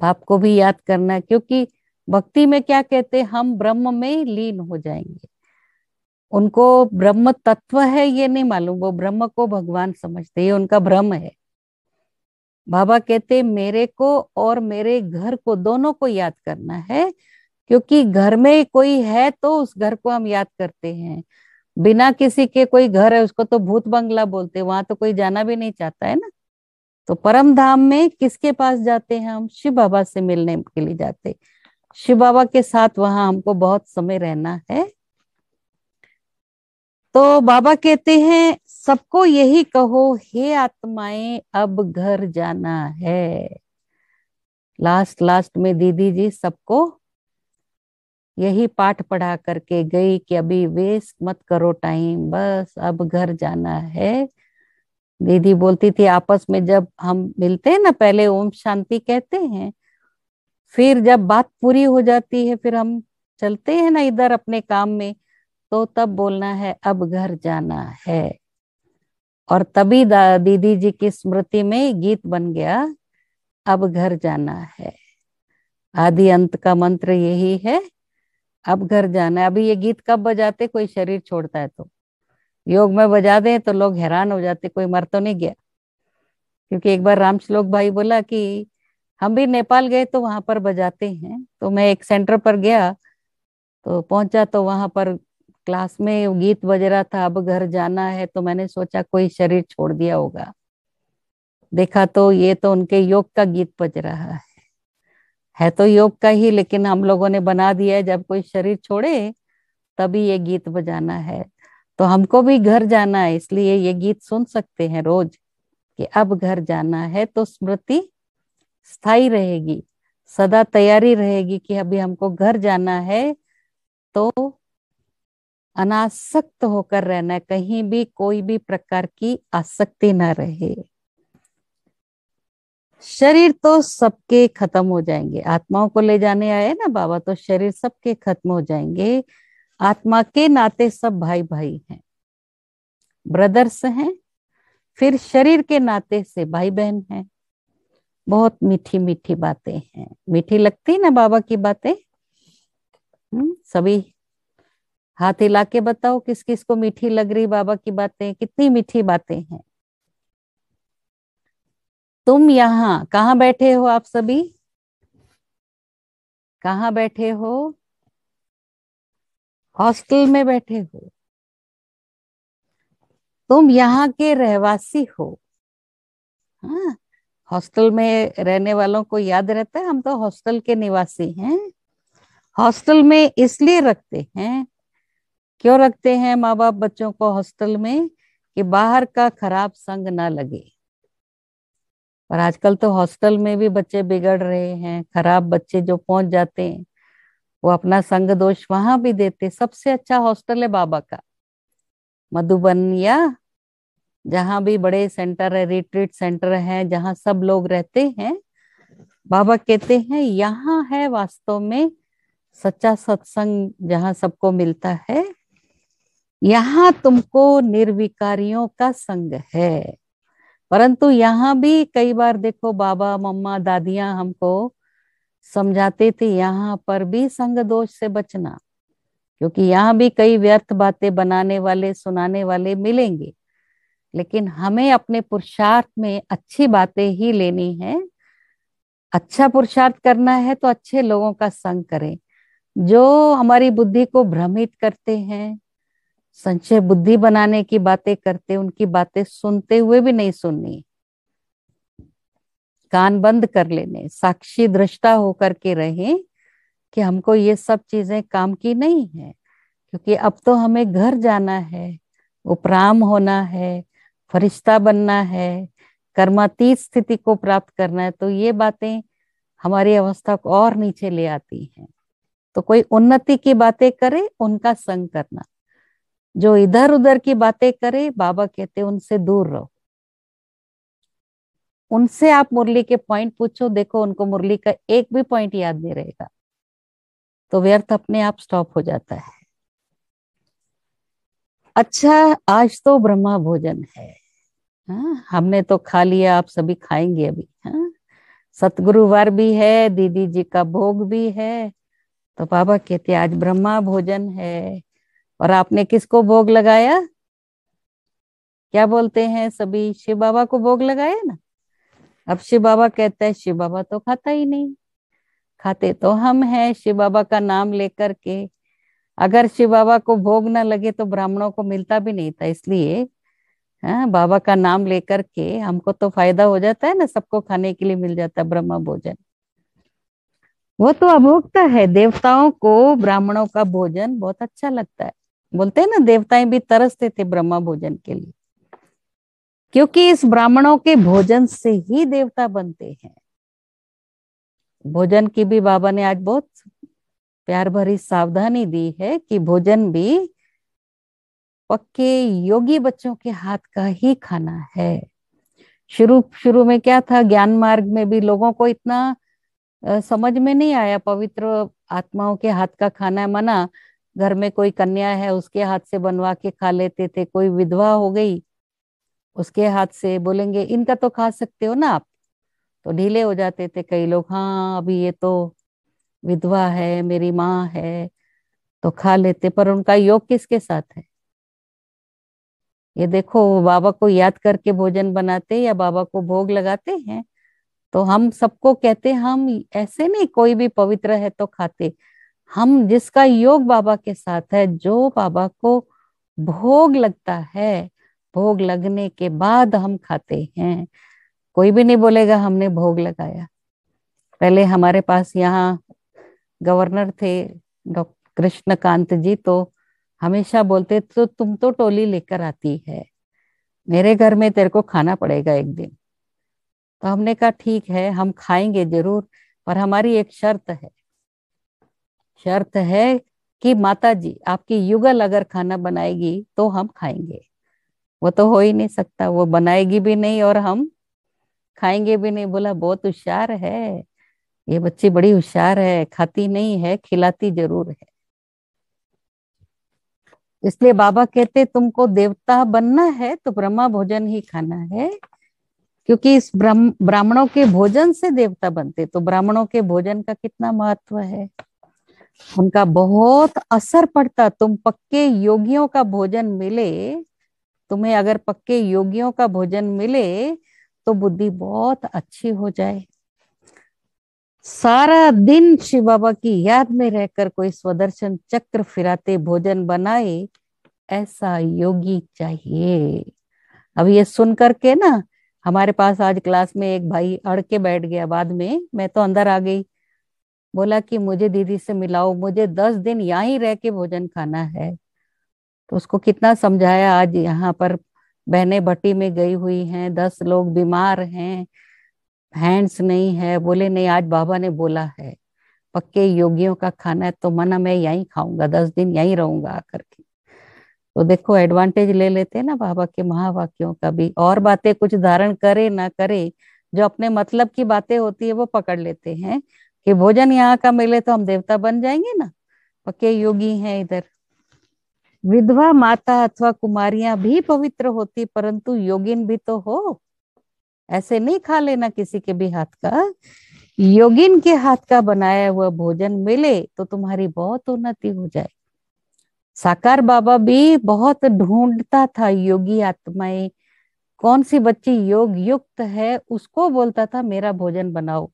बाप को भी याद करना है क्योंकि भक्ति में क्या कहते हैं हम ब्रह्म में लीन हो जाएंगे उनको ब्रह्म तत्व है ये नहीं मालूम वो ब्रह्म को भगवान समझते ये उनका ब्रह्म है बाबा कहते मेरे को और मेरे घर को दोनों को याद करना है क्योंकि घर में कोई है तो उस घर को हम याद करते हैं बिना किसी के कोई घर है उसको तो भूत बंगला बोलते वहां तो कोई जाना भी नहीं चाहता है ना तो परम धाम में किसके पास जाते हैं हम शिव बाबा से मिलने के लिए जाते शिव बाबा के साथ वहां हमको बहुत समय रहना है तो बाबा कहते हैं सबको यही कहो हे आत्माएं अब घर जाना है लास्ट लास्ट में दीदी जी सबको यही पाठ पढ़ा करके गई कि अभी वेस्ट मत करो टाइम बस अब घर जाना है दीदी बोलती थी आपस में जब हम मिलते हैं ना पहले ओम शांति कहते हैं फिर जब बात पूरी हो जाती है फिर हम चलते हैं ना इधर अपने काम में तो तब बोलना है अब घर जाना है और तभी दीदी जी की स्मृति में गीत बन गया अब घर जाना है आदि अंत का मंत्र यही है अब घर जाना है अभी ये गीत कब बजाते कोई शरीर छोड़ता है तो योग में बजा दें तो लोग हैरान हो जाते कोई मर तो नहीं गया क्योंकि एक बार रामश्लोक भाई बोला कि हम भी नेपाल गए तो वहां पर बजाते हैं तो मैं एक सेंटर पर गया तो पहुंचा तो वहां पर क्लास में गीत बज रहा था अब घर जाना है तो मैंने सोचा कोई शरीर छोड़ दिया होगा देखा तो ये तो उनके योग का गीत बज रहा है है तो योग का ही लेकिन हम लोगों ने बना दिया है जब कोई शरीर छोड़े तभी ये गीत बजाना है तो हमको भी घर जाना है इसलिए ये गीत सुन सकते हैं रोज कि अब घर जाना है तो स्मृति स्थायी रहेगी सदा तैयारी रहेगी कि अभी हमको घर जाना है तो अनासक्त होकर रहना है कहीं भी कोई भी प्रकार की आसक्ति ना रहे शरीर तो सबके खत्म हो जाएंगे आत्माओं को ले जाने आए ना बाबा तो शरीर सबके खत्म हो जाएंगे आत्मा के नाते सब भाई भाई हैं ब्रदर्स हैं फिर शरीर के नाते से भाई बहन हैं बहुत मीठी मीठी बातें हैं मीठी लगती है ना बाबा की बातें हम्म, सभी हाथ हिला के बताओ किस किस को मीठी लग रही बाबा की बातें कितनी मीठी बातें हैं तुम यहाँ कहा बैठे हो आप सभी कहा बैठे हो हॉस्टल में बैठे हो तुम यहाँ के रहवासी हो हाँ, हॉस्टल में रहने वालों को याद रहता है हम तो हॉस्टल के निवासी हैं हॉस्टल में इसलिए रखते हैं क्यों रखते हैं माँ बाप बच्चों को हॉस्टल में कि बाहर का खराब संग ना लगे और आजकल तो हॉस्टल में भी बच्चे बिगड़ रहे हैं खराब बच्चे जो पहुंच जाते हैं वो अपना संग दोष वहां भी देते सबसे अच्छा हॉस्टल है बाबा का मधुबन या जहाँ भी बड़े सेंटर है रिट्रीट सेंटर है जहाँ सब लोग रहते हैं बाबा कहते हैं यहाँ है वास्तव में सच्चा सत्संग जहाँ सबको मिलता है यहाँ तुमको निर्विकारियों का संग है परंतु यहाँ भी कई बार देखो बाबा मम्मा दादियां हमको समझाते थे यहाँ पर भी संग दोष से बचना क्योंकि यहाँ भी कई व्यर्थ बातें बनाने वाले सुनाने वाले मिलेंगे लेकिन हमें अपने पुरुषार्थ में अच्छी बातें ही लेनी है अच्छा पुरुषार्थ करना है तो अच्छे लोगों का संग करें जो हमारी बुद्धि को भ्रमित करते हैं संशय बुद्धि बनाने की बातें करते उनकी बातें सुनते हुए भी नहीं सुननी कान बंद कर लेने साक्षी दृष्टा होकर के रहे कि हमको ये सब चीजें काम की नहीं है क्योंकि अब तो हमें घर जाना है उपराम होना है फरिश्ता बनना है कर्मातीत स्थिति को प्राप्त करना है तो ये बातें हमारी अवस्था को और नीचे ले आती हैं तो कोई उन्नति की बातें करे उनका संग करना जो इधर उधर की बातें करे बाबा कहते उनसे दूर रहो उनसे आप मुरली के पॉइंट पूछो देखो उनको मुरली का एक भी पॉइंट याद नहीं रहेगा तो व्यर्थ अपने आप स्टॉप हो जाता है अच्छा आज तो ब्रह्मा भोजन है हा? हमने तो खा लिया आप सभी खाएंगे अभी हाँ? सतगुरुवार भी है दीदी जी का भोग भी है तो बाबा कहते आज ब्रह्मा भोजन है और आपने किसको भोग लगाया क्या बोलते हैं सभी शिव बाबा को भोग लगाया ना अब शिव बाबा कहते हैं शिव बाबा तो खाता ही नहीं खाते तो हम हैं शिव बाबा का नाम लेकर के अगर शिव बाबा को भोग ना लगे तो ब्राह्मणों को मिलता भी नहीं था इसलिए हाँ बाबा का नाम लेकर के हमको तो फायदा हो जाता है ना सबको खाने के लिए मिल जाता है ब्रह्मा भोजन वो तो अभोक्ता है देवताओं को ब्राह्मणों का भोजन बहुत अच्छा लगता है बोलते हैं ना देवताएं भी तरसते थे ब्रह्मा भोजन के लिए क्योंकि इस ब्राह्मणों के भोजन से ही देवता बनते हैं भोजन की भी बाबा ने आज बहुत प्यार भरी सावधानी दी है कि भोजन भी पक्के योगी बच्चों के हाथ का ही खाना है शुरू शुरू में क्या था ज्ञान मार्ग में भी लोगों को इतना समझ में नहीं आया पवित्र आत्माओं के हाथ का खाना है मना घर में कोई कन्या है उसके हाथ से बनवा के खा लेते थे कोई विधवा हो गई उसके हाथ से बोलेंगे इनका तो खा सकते हो ना आप तो ढीले हो जाते थे कई लोग हाँ अभी ये तो विधवा है मेरी माँ है तो खा लेते पर उनका योग किसके साथ है ये देखो बाबा को याद करके भोजन बनाते या बाबा को भोग लगाते हैं तो हम सबको कहते हम ऐसे नहीं कोई भी पवित्र है तो खाते हम जिसका योग बाबा के साथ है जो बाबा को भोग लगता है भोग लगने के बाद हम खाते हैं कोई भी नहीं बोलेगा हमने भोग लगाया पहले हमारे पास यहाँ गवर्नर थे डॉक्टर कृष्णकांत जी तो हमेशा बोलते तो तुम तो टोली लेकर आती है मेरे घर में तेरे को खाना पड़ेगा एक दिन तो हमने कहा ठीक है हम खाएंगे जरूर पर हमारी एक शर्त है शर्त है कि माता जी आपकी युगल अगर खाना बनाएगी तो हम खाएंगे वो तो हो ही नहीं सकता वो बनाएगी भी नहीं और हम खाएंगे भी नहीं बोला बहुत होशियार है ये बच्ची बड़ी होशियार है खाती नहीं है खिलाती जरूर है इसलिए बाबा कहते तुमको देवता बनना है तो ब्रह्मा भोजन ही खाना है क्योंकि इस ब्राह्मणों के भोजन से देवता बनते तो ब्राह्मणों के भोजन का कितना महत्व है उनका बहुत असर पड़ता तुम पक्के योगियों का भोजन मिले तुम्हें अगर पक्के योगियों का भोजन मिले तो बुद्धि बहुत अच्छी हो जाए सारा दिन शिव बाबा की याद में रहकर कोई स्वदर्शन चक्र फिराते भोजन बनाए ऐसा योगी चाहिए अब ये सुन करके ना हमारे पास आज क्लास में एक भाई अड़के बैठ गया बाद में मैं तो अंदर आ गई बोला कि मुझे दीदी से मिलाओ मुझे दस दिन यहाँ ही रह के भोजन खाना है तो उसको कितना समझाया आज यहाँ पर बहने भट्टी में गई हुई हैं दस लोग बीमार हैं हैंड्स नहीं है बोले नहीं आज बाबा ने बोला है पक्के योगियों का खाना है तो मना मैं यही खाऊंगा दस दिन यही रहूंगा आकर के तो देखो एडवांटेज ले लेते हैं ना बाबा के महावाक्यों का भी और बातें कुछ धारण करे ना करे जो अपने मतलब की बातें होती है वो पकड़ लेते हैं कि भोजन यहाँ का मिले तो हम देवता बन जाएंगे ना पक्के योगी हैं इधर विधवा माता अथवा कुमारियां भी पवित्र होती परंतु योगिन भी तो हो ऐसे नहीं खा लेना किसी के भी हाथ का योगिन के हाथ का बनाया हुआ भोजन मिले तो तुम्हारी बहुत उन्नति हो जाए साकार बाबा भी बहुत ढूंढता था योगी आत्माएं कौन सी बच्ची योग युक्त है उसको बोलता था मेरा भोजन बनाओ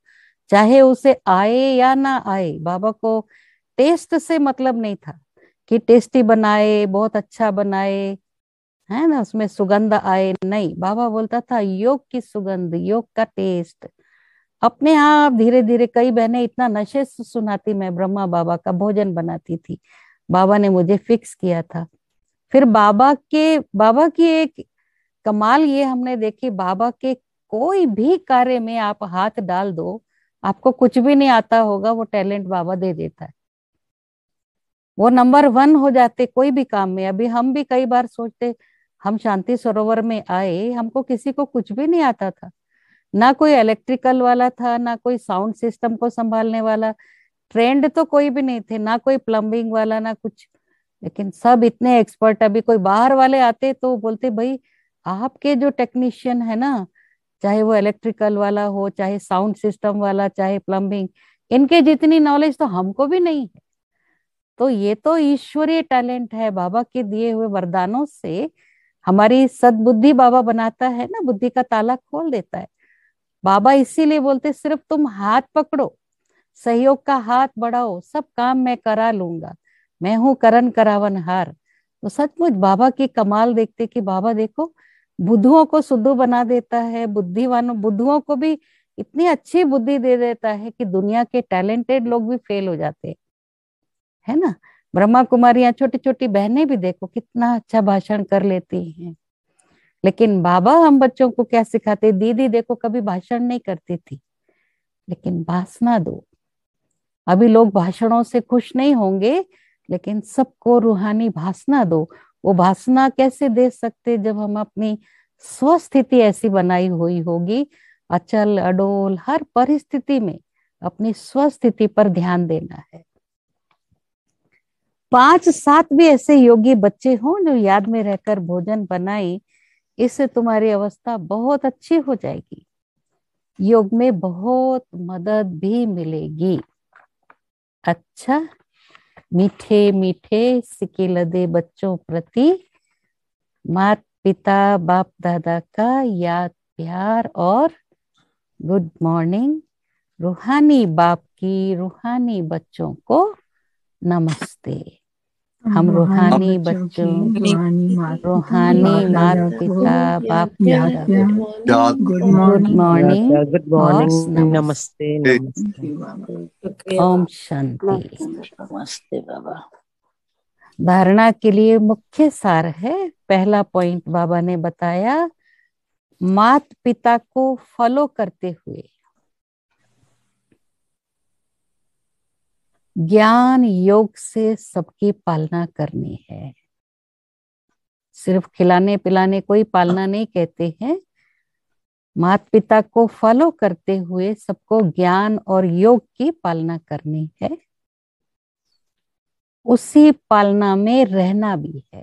चाहे उसे आए या ना आए बाबा को टेस्ट से मतलब नहीं था कि टेस्टी बनाए बहुत अच्छा बनाए है ना उसमें सुगंध आए नहीं बाबा बोलता था योग की सुगंध योग का टेस्ट अपने आप धीरे धीरे कई बहनें इतना नशे से सुनाती मैं ब्रह्मा बाबा का भोजन बनाती थी बाबा ने मुझे फिक्स किया था फिर बाबा के बाबा की एक कमाल ये हमने देखी बाबा के कोई भी कार्य में आप हाथ डाल दो आपको कुछ भी नहीं आता होगा वो टैलेंट बाबा दे देता है वो नंबर वन हो जाते कोई भी काम में अभी हम भी कई बार सोचते हम शांति सरोवर में आए हमको किसी को कुछ भी नहीं आता था ना कोई इलेक्ट्रिकल वाला था ना कोई साउंड सिस्टम को संभालने वाला ट्रेंड तो कोई भी नहीं थे ना कोई प्लम्बिंग वाला ना कुछ लेकिन सब इतने एक्सपर्ट अभी कोई बाहर वाले आते तो बोलते भाई आपके जो टेक्नीशियन है ना चाहे वो इलेक्ट्रिकल वाला हो चाहे साउंड सिस्टम वाला चाहे प्लम्बिंग इनके जितनी नॉलेज तो हमको भी नहीं है तो ये तो ईश्वरीय टैलेंट है बाबा के दिए हुए वरदानों से हमारी सदबुद्धि बाबा बनाता है ना बुद्धि का ताला खोल देता है बाबा इसीलिए बोलते सिर्फ तुम हाथ पकड़ो सहयोग का हाथ बढ़ाओ सब काम मैं करा लूंगा मैं हूं करण करावन हार तो सचमुच बाबा की कमाल देखते कि बाबा देखो बुद्धुओं को शुद्ध बना देता है बुद्धिवानों बुद्धुओं को भी इतनी अच्छी बुद्धि दे देता है कि दुनिया के टैलेंटेड लोग भी फेल हो जाते है ना ब्रह्मा कुमारी छोटी छोटी बहनें भी देखो कितना अच्छा भाषण कर लेती हैं लेकिन बाबा हम बच्चों को क्या सिखाते दीदी देखो कभी भाषण नहीं करती थी लेकिन भाषणा दो अभी लोग भाषणों से खुश नहीं होंगे लेकिन सबको रूहानी भाषणा दो वो भाषणा कैसे दे सकते जब हम अपनी स्वस्थिति ऐसी बनाई हुई होगी अचल अडोल हर परिस्थिति में अपनी स्वस्थिति पर ध्यान देना है पांच सात भी ऐसे योगी बच्चे हों जो याद में रहकर भोजन बनाए इससे तुम्हारी अवस्था बहुत अच्छी हो जाएगी योग में बहुत मदद भी मिलेगी अच्छा मीठे मीठे सिके लदे बच्चों प्रति मात पिता बाप दादा का याद प्यार और गुड मॉर्निंग रूहानी बाप की रूहानी बच्चों को नमस्ते हम रूहानी बच्चों रूहानी माता पिता बाप गुड मॉर्निंग गुड मॉर्निंग नमस्ते ओम शांति नमस्ते बाबा धारणा के लिए मुख्य सार है पहला पॉइंट बाबा ने बताया मात पिता को फॉलो करते हुए ज्ञान योग से सबकी पालना करनी है सिर्फ खिलाने पिलाने कोई पालना हाँ। नहीं कहते हैं माता पिता को फॉलो करते हुए सबको ज्ञान और योग की पालना करनी है उसी पालना में रहना भी है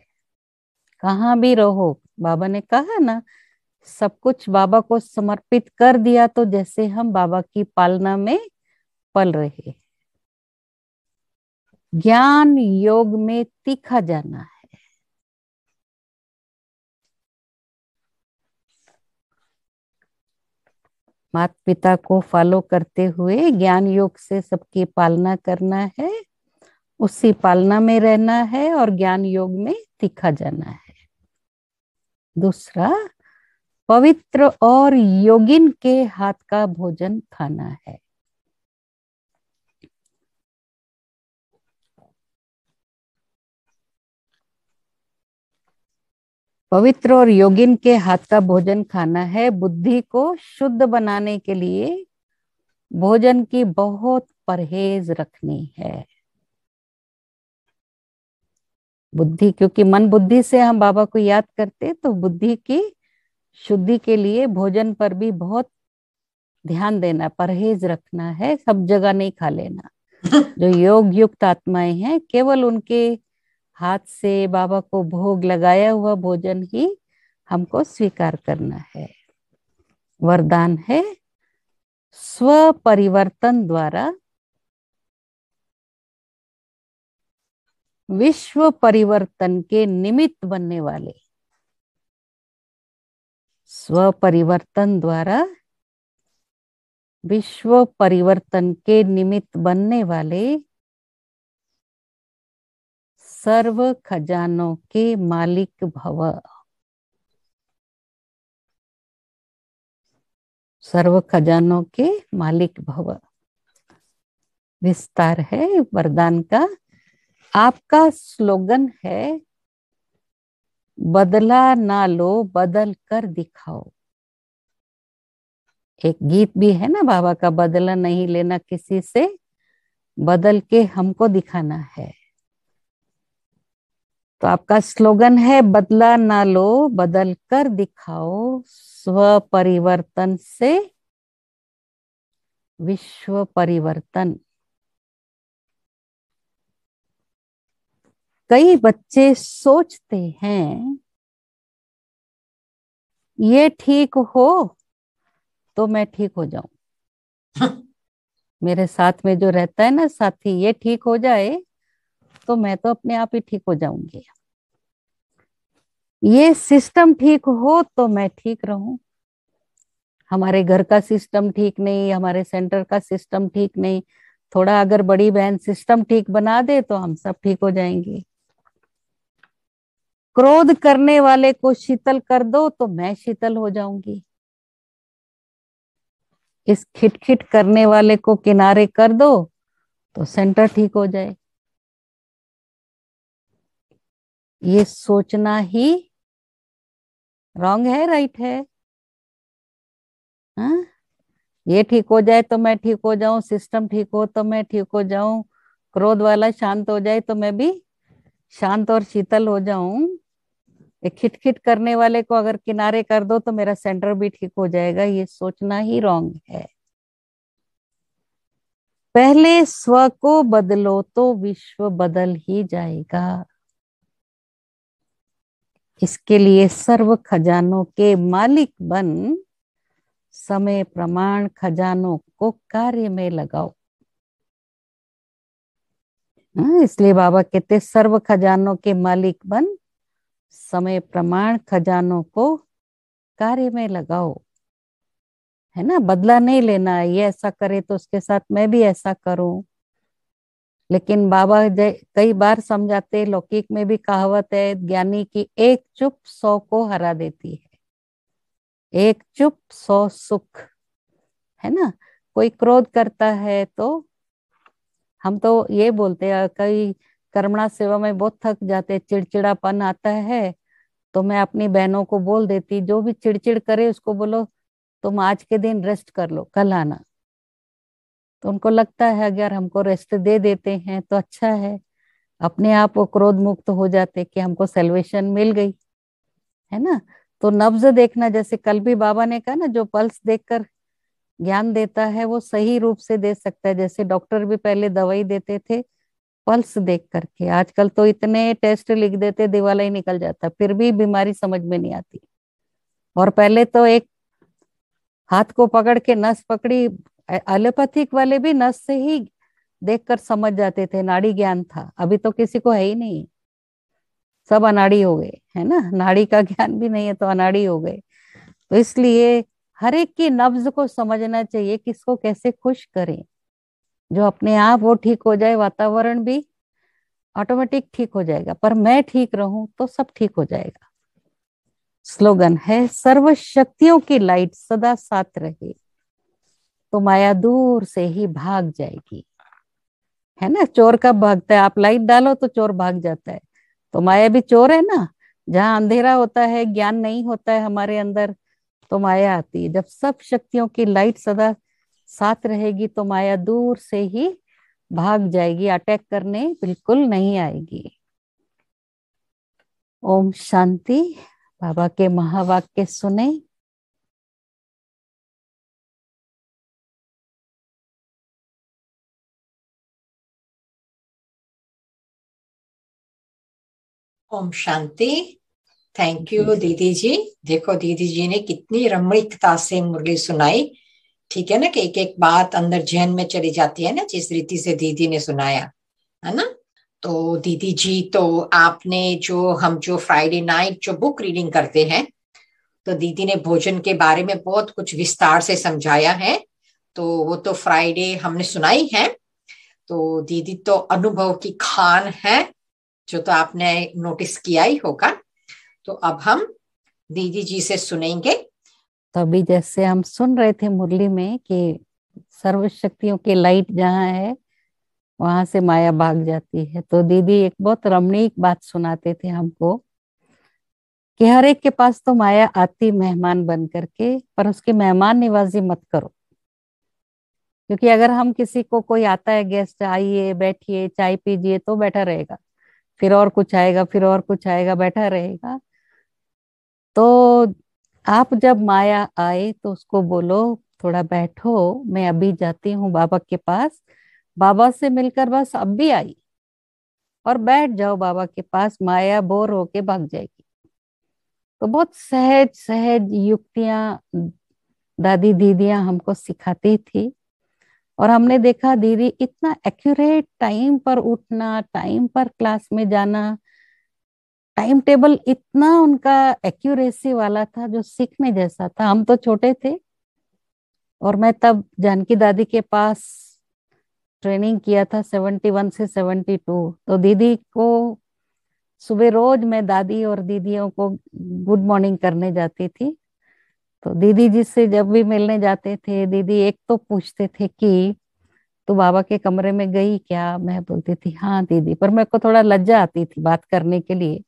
कहाँ भी रहो बाबा ने कहा ना सब कुछ बाबा को समर्पित कर दिया तो जैसे हम बाबा की पालना में पल रहे हैं ज्ञान योग में तीखा जाना है माता पिता को फॉलो करते हुए ज्ञान योग से सबकी पालना करना है उसी पालना में रहना है और ज्ञान योग में तीखा जाना है दूसरा पवित्र और योगिन के हाथ का भोजन खाना है पवित्र और योगिन के हाथ का भोजन खाना है बुद्धि को शुद्ध बनाने के लिए भोजन की बहुत परहेज रखनी है बुद्धि क्योंकि मन बुद्धि से हम बाबा को याद करते तो बुद्धि की शुद्धि के लिए भोजन पर भी बहुत ध्यान देना परहेज रखना है सब जगह नहीं खा लेना जो योग युक्त आत्माएं हैं केवल उनके हाथ से बाबा को भोग लगाया हुआ भोजन ही हमको स्वीकार करना है वरदान है स्व परिवर्तन द्वारा विश्व परिवर्तन के निमित्त बनने वाले स्व परिवर्तन द्वारा विश्व परिवर्तन के निमित्त बनने वाले सर्व खजानों के मालिक भव सर्व खजानों के मालिक भव विस्तार है वरदान का आपका स्लोगन है बदला ना लो बदल कर दिखाओ एक गीत भी है ना बाबा का बदला नहीं लेना किसी से बदल के हमको दिखाना है तो आपका स्लोगन है बदला ना लो बदल कर दिखाओ स्व परिवर्तन से विश्व परिवर्तन कई बच्चे सोचते हैं ये ठीक हो तो मैं ठीक हो जाऊं मेरे साथ में जो रहता है ना साथी ये ठीक हो जाए तो मैं तो अपने आप ही ठीक हो जाऊंगी ये सिस्टम ठीक हो तो मैं ठीक रहूं हमारे घर का सिस्टम ठीक नहीं हमारे सेंटर का सिस्टम ठीक नहीं थोड़ा अगर बड़ी बहन सिस्टम ठीक बना दे तो हम सब ठीक हो जाएंगे क्रोध करने वाले को शीतल कर दो तो मैं शीतल हो जाऊंगी इस खिटखिट करने वाले को किनारे कर दो तो सेंटर ठीक हो जाए ये सोचना ही रॉन्ग है राइट है हा? ये ठीक हो जाए तो मैं ठीक हो जाऊं सिस्टम ठीक हो तो मैं ठीक हो जाऊं क्रोध वाला शांत हो जाए तो मैं भी शांत और शीतल हो जाऊं ये खिटखिट करने वाले को अगर किनारे कर दो तो मेरा सेंटर भी ठीक हो जाएगा ये सोचना ही रॉन्ग है पहले स्व को बदलो तो विश्व बदल ही जाएगा इसके लिए सर्व खजानों के मालिक बन समय प्रमाण खजानों को कार्य में लगाओ हाँ, इसलिए बाबा कहते सर्व खजानों के मालिक बन समय प्रमाण खजानों को कार्य में लगाओ है ना बदला नहीं लेना ये ऐसा करे तो उसके साथ मैं भी ऐसा करूं लेकिन बाबा जय कई बार समझाते लौकिक में भी कहावत है ज्ञानी की एक चुप सौ को हरा देती है एक चुप सौ सुख है ना कोई क्रोध करता है तो हम तो ये बोलते हैं कई कर्मणा सेवा में बहुत थक जाते चिड़चिड़ापन आता है तो मैं अपनी बहनों को बोल देती जो भी चिड़चिड़ करे उसको बोलो तुम आज के दिन रेस्ट कर लो कल आना तो उनको लगता है अगर हमको रेस्ट दे देते हैं तो अच्छा है अपने आप वो क्रोध मुक्त हो जाते कि हमको सेल्वेशन मिल गई है ना तो नब्ज देखना जैसे कल भी बाबा ने कहा ना जो पल्स देखकर ज्ञान देता है वो सही रूप से दे सकता है जैसे डॉक्टर भी पहले दवाई देते थे पल्स देख करके आजकल तो इतने टेस्ट लिख देते दिवाला ही निकल जाता फिर भी बीमारी समझ में नहीं आती और पहले तो एक हाथ को पकड़ के नस पकड़ी एलोपैथिक वाले भी नस से ही देखकर समझ जाते थे नाड़ी ज्ञान था अभी तो किसी को है ही नहीं सब अनाड़ी हो गए है ना नाड़ी का ज्ञान भी नहीं है तो अनाड़ी हो गए तो इसलिए हर एक की नब्ज को समझना चाहिए किसको कैसे खुश करें जो अपने आप वो ठीक हो जाए वातावरण भी ऑटोमेटिक ठीक हो जाएगा पर मैं ठीक रहूं तो सब ठीक हो जाएगा स्लोगन है सर्व शक्तियों की लाइट सदा साथ रहे तो माया दूर से ही भाग जाएगी है ना चोर कब भागता है आप लाइट डालो तो चोर भाग जाता है तो माया भी चोर है ना जहाँ अंधेरा होता है ज्ञान नहीं होता है हमारे अंदर तो माया आती है जब सब शक्तियों की लाइट सदा साथ रहेगी तो माया दूर से ही भाग जाएगी अटैक करने बिल्कुल नहीं आएगी ओम शांति बाबा के महावाक्य सुने ओम शांति थैंक यू दीदी जी देखो दीदी जी ने कितनी रमणीकता से मुरली सुनाई ठीक है ना कि एक एक बात अंदर जहन में चली जाती है ना जिस रीति से दीदी ने सुनाया है ना तो दीदी जी तो आपने जो हम जो फ्राइडे नाइट जो बुक रीडिंग करते हैं तो दीदी ने भोजन के बारे में बहुत कुछ विस्तार से समझाया है तो वो तो फ्राइडे हमने सुनाई है तो दीदी तो अनुभव की खान है जो तो आपने नोटिस किया ही होगा तो अब हम दीदी जी से सुनेंगे तो अभी जैसे हम सुन रहे थे मुरली में कि सर्व शक्तियों की लाइट जहाँ है वहां से माया भाग जाती है तो दीदी एक बहुत रमणीक बात सुनाते थे हमको कि हर एक के पास तो माया आती मेहमान बन करके पर उसकी मेहमान निवाजी मत करो क्योंकि अगर हम किसी को कोई आता है गेस्ट आइए बैठिए चाय पीजिए तो बैठा रहेगा फिर और कुछ आएगा फिर और कुछ आएगा बैठा रहेगा तो आप जब माया आए तो उसको बोलो थोड़ा बैठो मैं अभी जाती हूँ बाबा के पास बाबा से मिलकर बस अब भी आई और बैठ जाओ बाबा के पास माया बोर होके भाग जाएगी तो बहुत सहज सहज युक्तियां दादी दीदियां हमको सिखाती थी और हमने देखा दीदी इतना एक्यूरेट टाइम पर उठना टाइम पर क्लास में जाना टाइम टेबल इतना उनका एक्यूरेसी वाला था जो सीखने जैसा था हम तो छोटे थे और मैं तब जानकी दादी के पास ट्रेनिंग किया था 71 से 72 तो दीदी को सुबह रोज मैं दादी और दीदियों को गुड मॉर्निंग करने जाती थी तो दीदी जी से जब भी मिलने जाते थे दीदी एक तो पूछते थे कि तू बाबा के कमरे में गई क्या मैं बोलती थी हाँ दीदी पर मेरे को थोड़ा लज्जा आती थी बात करने के लिए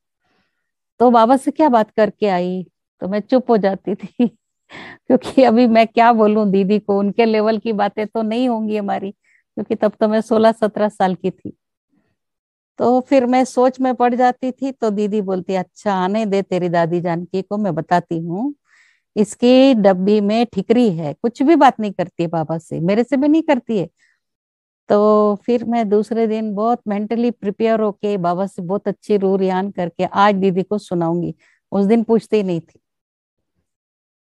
तो बाबा से क्या बात करके आई तो मैं चुप हो जाती थी क्योंकि अभी मैं क्या बोलूं दीदी को उनके लेवल की बातें तो नहीं होंगी हमारी क्योंकि तब तो मैं सोलह सत्रह साल की थी तो फिर मैं सोच में पड़ जाती थी तो दीदी बोलती अच्छा आने दे तेरी दादी जानकी को मैं बताती हूँ इसकी डब्बी में ठिकरी है कुछ भी बात नहीं करती है बाबा से मेरे से भी नहीं करती है तो फिर मैं दूसरे दिन बहुत मेंटली प्रिपेयर होके बाबा से बहुत अच्छी रू रियान करके आज दीदी को सुनाऊंगी उस दिन पूछती नहीं थी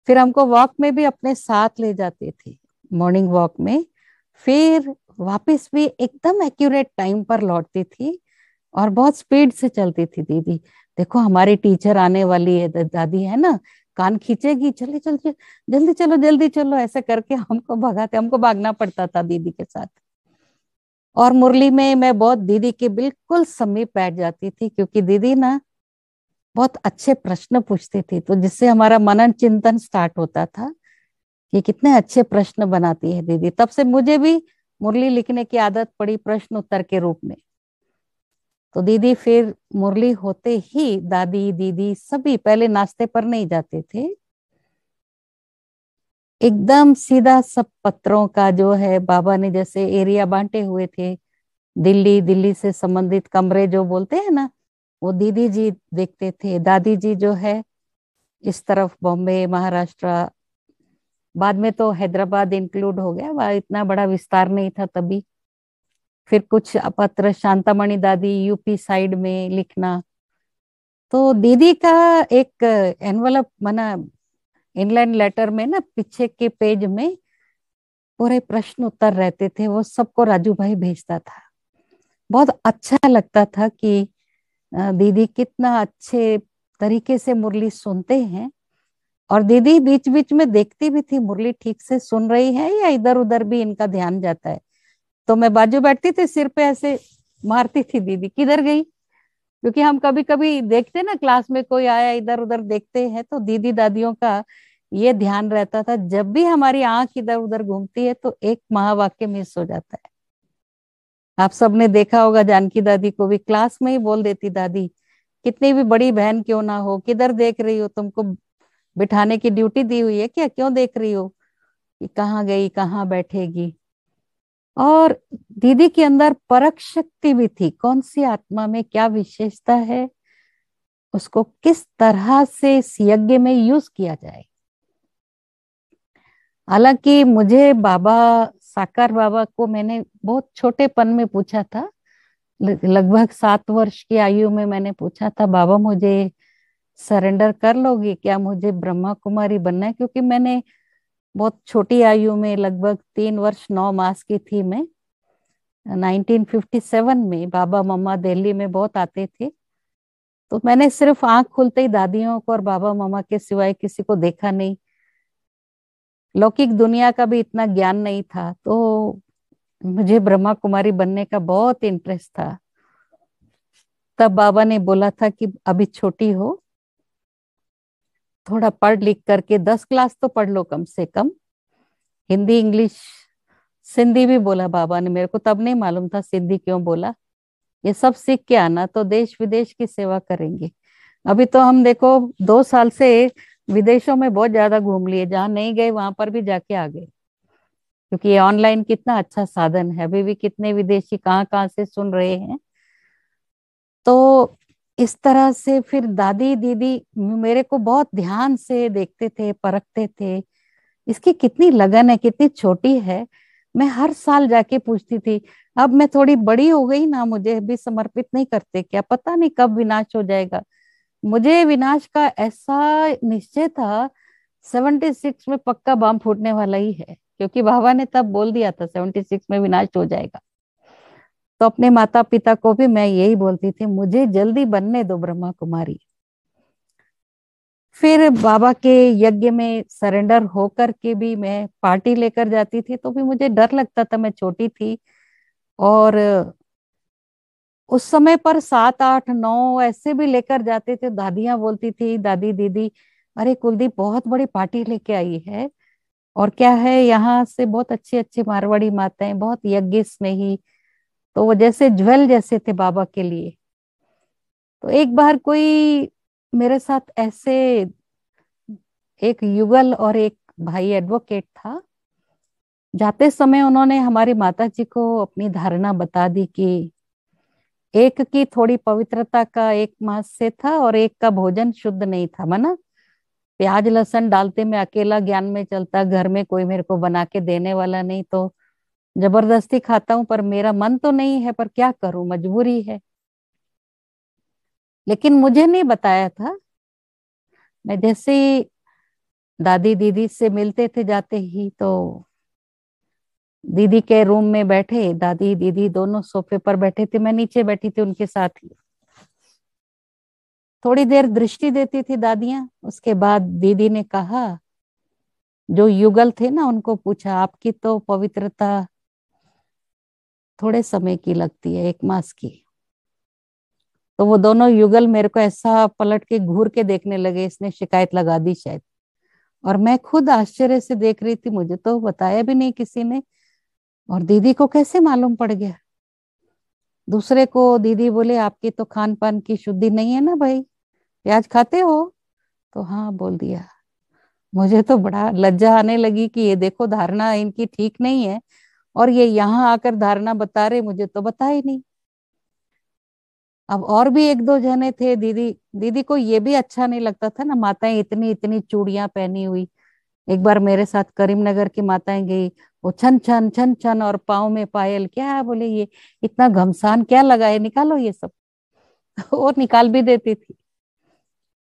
फिर हमको वॉक में भी अपने साथ ले जाते थे मॉर्निंग वॉक में फिर वापस भी एकदम एक्यूरेट टाइम पर लौटती थी और बहुत स्पीड से चलती थी दीदी देखो हमारी टीचर आने वाली है दादी है ना कान खींचेगी चले चलिए जल्दी चलो जल्दी चलो ऐसे करके हमको भगाते हमको भागना पड़ता था दीदी के साथ और मुरली में मैं बहुत दीदी के बिल्कुल समीप बैठ जाती थी क्योंकि दीदी ना बहुत अच्छे प्रश्न पूछती थी तो जिससे हमारा मनन चिंतन स्टार्ट होता था कि कितने अच्छे प्रश्न बनाती है दीदी तब से मुझे भी मुरली लिखने की आदत पड़ी प्रश्न उत्तर के रूप में तो दीदी फिर मुरली होते ही दादी दीदी सभी पहले नाश्ते पर नहीं जाते थे एकदम सीधा सब पत्रों का जो है बाबा ने जैसे एरिया बांटे हुए थे दिल्ली दिल्ली से संबंधित कमरे जो बोलते हैं ना वो दीदी जी देखते थे दादी जी जो है इस तरफ बॉम्बे महाराष्ट्र बाद में तो हैदराबाद इंक्लूड हो गया वह इतना बड़ा विस्तार नहीं था तभी फिर कुछ पत्र शांतामणि दादी यूपी साइड में लिखना तो दीदी का एक एनवलप मना इनलैंड लेटर में ना पीछे के पेज में पूरे प्रश्न उत्तर रहते थे वो सबको राजू भाई भेजता था बहुत अच्छा लगता था कि दीदी कितना अच्छे तरीके से मुरली सुनते हैं और दीदी बीच बीच में देखती भी थी मुरली ठीक से सुन रही है या इधर उधर भी इनका ध्यान जाता है तो मैं बाजू बैठती थी सिर पे ऐसे मारती थी दीदी किधर गई क्योंकि हम कभी कभी देखते ना क्लास में कोई आया इधर उधर देखते हैं तो दीदी दादियों का ये ध्यान रहता था जब भी हमारी आंख इधर उधर घूमती है तो एक महावाक्य मिस हो जाता है आप सबने देखा होगा जानकी दादी को भी क्लास में ही बोल देती दादी कितनी भी बड़ी बहन क्यों ना हो किधर देख रही हो तुमको बिठाने की ड्यूटी दी हुई है क्या क्यों देख रही हो कहा कहाँ गई कहाँ बैठेगी और दीदी के अंदर परक शक्ति भी थी कौन सी आत्मा में क्या विशेषता है उसको किस तरह से इस यज्ञ में यूज किया जाए हालांकि मुझे बाबा साकार बाबा को मैंने बहुत छोटेपन में पूछा था लगभग सात वर्ष की आयु में मैंने पूछा था बाबा मुझे सरेंडर कर लोगे क्या मुझे ब्रह्मा कुमारी बनना है क्योंकि मैंने बहुत छोटी आयु में लगभग तीन वर्ष नौ मास की थी मैं 1957 में बाबा मम्मा दिल्ली में बहुत आते थे तो मैंने सिर्फ आंख खुलते ही दादियों को और बाबा मम्मा के सिवाय किसी को देखा नहीं लौकिक दुनिया का भी इतना ज्ञान नहीं था तो मुझे ब्रह्मा कुमारी बनने का बहुत इंटरेस्ट था तब बाबा ने बोला था कि अभी छोटी हो थोड़ा पढ़ लिख करके दस क्लास तो पढ़ लो कम से कम हिंदी इंग्लिश सिंधी भी बोला बाबा ने मेरे को तब नहीं मालूम था सिंधी क्यों बोला ये सब सीख के आना तो देश विदेश की सेवा करेंगे अभी तो हम देखो दो साल से विदेशों में बहुत ज्यादा घूम लिए जहाँ नहीं गए वहां पर भी जाके आ गए क्योंकि ये ऑनलाइन कितना अच्छा साधन है अभी भी कितने विदेशी कहाँ कहाँ से सुन रहे हैं तो इस तरह से फिर दादी दीदी मेरे को बहुत ध्यान से देखते थे परखते थे इसकी कितनी लगन है कितनी छोटी है मैं हर साल जाके पूछती थी अब मैं थोड़ी बड़ी हो गई ना मुझे भी समर्पित नहीं करते क्या पता नहीं कब विनाश हो जाएगा मुझे विनाश का ऐसा निश्चय था 76 में पक्का बम फूटने वाला ही है क्योंकि बाबा ने तब बोल दिया था 76 में विनाश हो जाएगा तो अपने माता पिता को भी मैं यही बोलती थी मुझे जल्दी बनने दो ब्रह्मा कुमारी फिर बाबा के यज्ञ में सरेंडर होकर के भी मैं पार्टी लेकर जाती थी तो भी मुझे डर लगता था मैं छोटी थी और उस समय पर सात आठ नौ ऐसे भी लेकर जाते थे दादियां बोलती थी दादी दीदी अरे कुलदीप बहुत बड़ी पार्टी लेके आई है और क्या है यहाँ से बहुत अच्छी अच्छी मारवाड़ी माताएं बहुत यज्ञ स्नेही तो वो जैसे ज्वेल जैसे थे बाबा के लिए तो एक बार कोई मेरे साथ ऐसे एक युगल और एक भाई एडवोकेट था जाते समय उन्होंने हमारी माता जी को अपनी धारणा बता दी कि एक की थोड़ी पवित्रता का एक मास से था और एक का भोजन शुद्ध नहीं था मना प्याज लहसन डालते मैं अकेला ज्ञान में चलता घर में कोई मेरे को बना के देने वाला नहीं तो जबरदस्ती खाता हूं पर मेरा मन तो नहीं है पर क्या करूं मजबूरी है लेकिन मुझे नहीं बताया था मैं जैसे ही दादी दीदी से मिलते थे जाते ही तो दीदी के रूम में बैठे दादी दीदी दोनों सोफे पर बैठे थे मैं नीचे बैठी थी उनके साथ ही थोड़ी देर दृष्टि देती थी दादियां उसके बाद दीदी ने कहा जो युगल थे ना उनको पूछा आपकी तो पवित्रता थोड़े समय की लगती है एक मास की तो वो दोनों युगल मेरे को ऐसा पलट के घूर के देखने लगे इसने शिकायत लगा दी शायद और मैं खुद आश्चर्य से देख रही थी मुझे तो बताया भी नहीं किसी ने और दीदी को कैसे मालूम पड़ गया दूसरे को दीदी बोले आपकी तो खान पान की शुद्धि नहीं है ना भाई प्याज खाते हो तो हाँ बोल दिया मुझे तो बड़ा लज्जा आने लगी कि ये देखो धारणा इनकी ठीक नहीं है और ये यहाँ आकर धारणा बता रहे मुझे तो बता ही नहीं अब और भी एक दो जने थे दीदी दीदी को ये भी अच्छा नहीं लगता था ना माताएं इतनी इतनी चूड़ियां पहनी हुई एक बार मेरे साथ करीमनगर की माताएं गई वो छन छन छन छन और पाओ में पायल क्या है बोले ये इतना घमसान क्या लगा है निकालो ये सब वो निकाल भी देती थी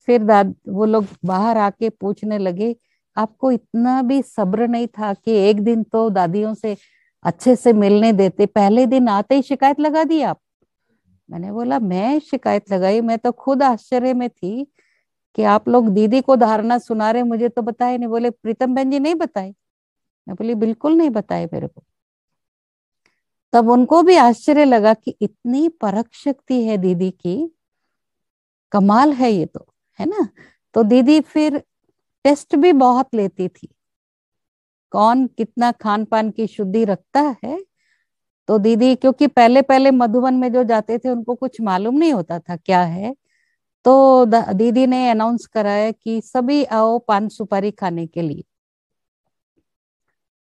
फिर दाद वो लोग बाहर आके पूछने लगे आपको इतना भी सब्र नहीं था कि एक दिन तो दादियों से अच्छे से मिलने देते पहले दिन आते ही शिकायत लगा दी आप मैंने बोला मैं शिकायत लगाई मैं तो खुद आश्चर्य में थी कि आप लोग दीदी को धारणा सुना रहे मुझे तो बताए नहीं बोले प्रीतम बहन जी नहीं बताए मैं बोली बिल्कुल नहीं बताए मेरे को तब उनको भी आश्चर्य लगा कि इतनी परख शक्ति है दीदी की कमाल है ये तो है ना तो दीदी फिर टेस्ट भी बहुत लेती थी कौन कितना खान पान की शुद्धि रखता है तो दीदी क्योंकि पहले पहले मधुबन में जो जाते थे उनको कुछ मालूम नहीं होता था क्या है तो दीदी ने अनाउंस कराया कि सभी आओ पान सुपारी खाने के लिए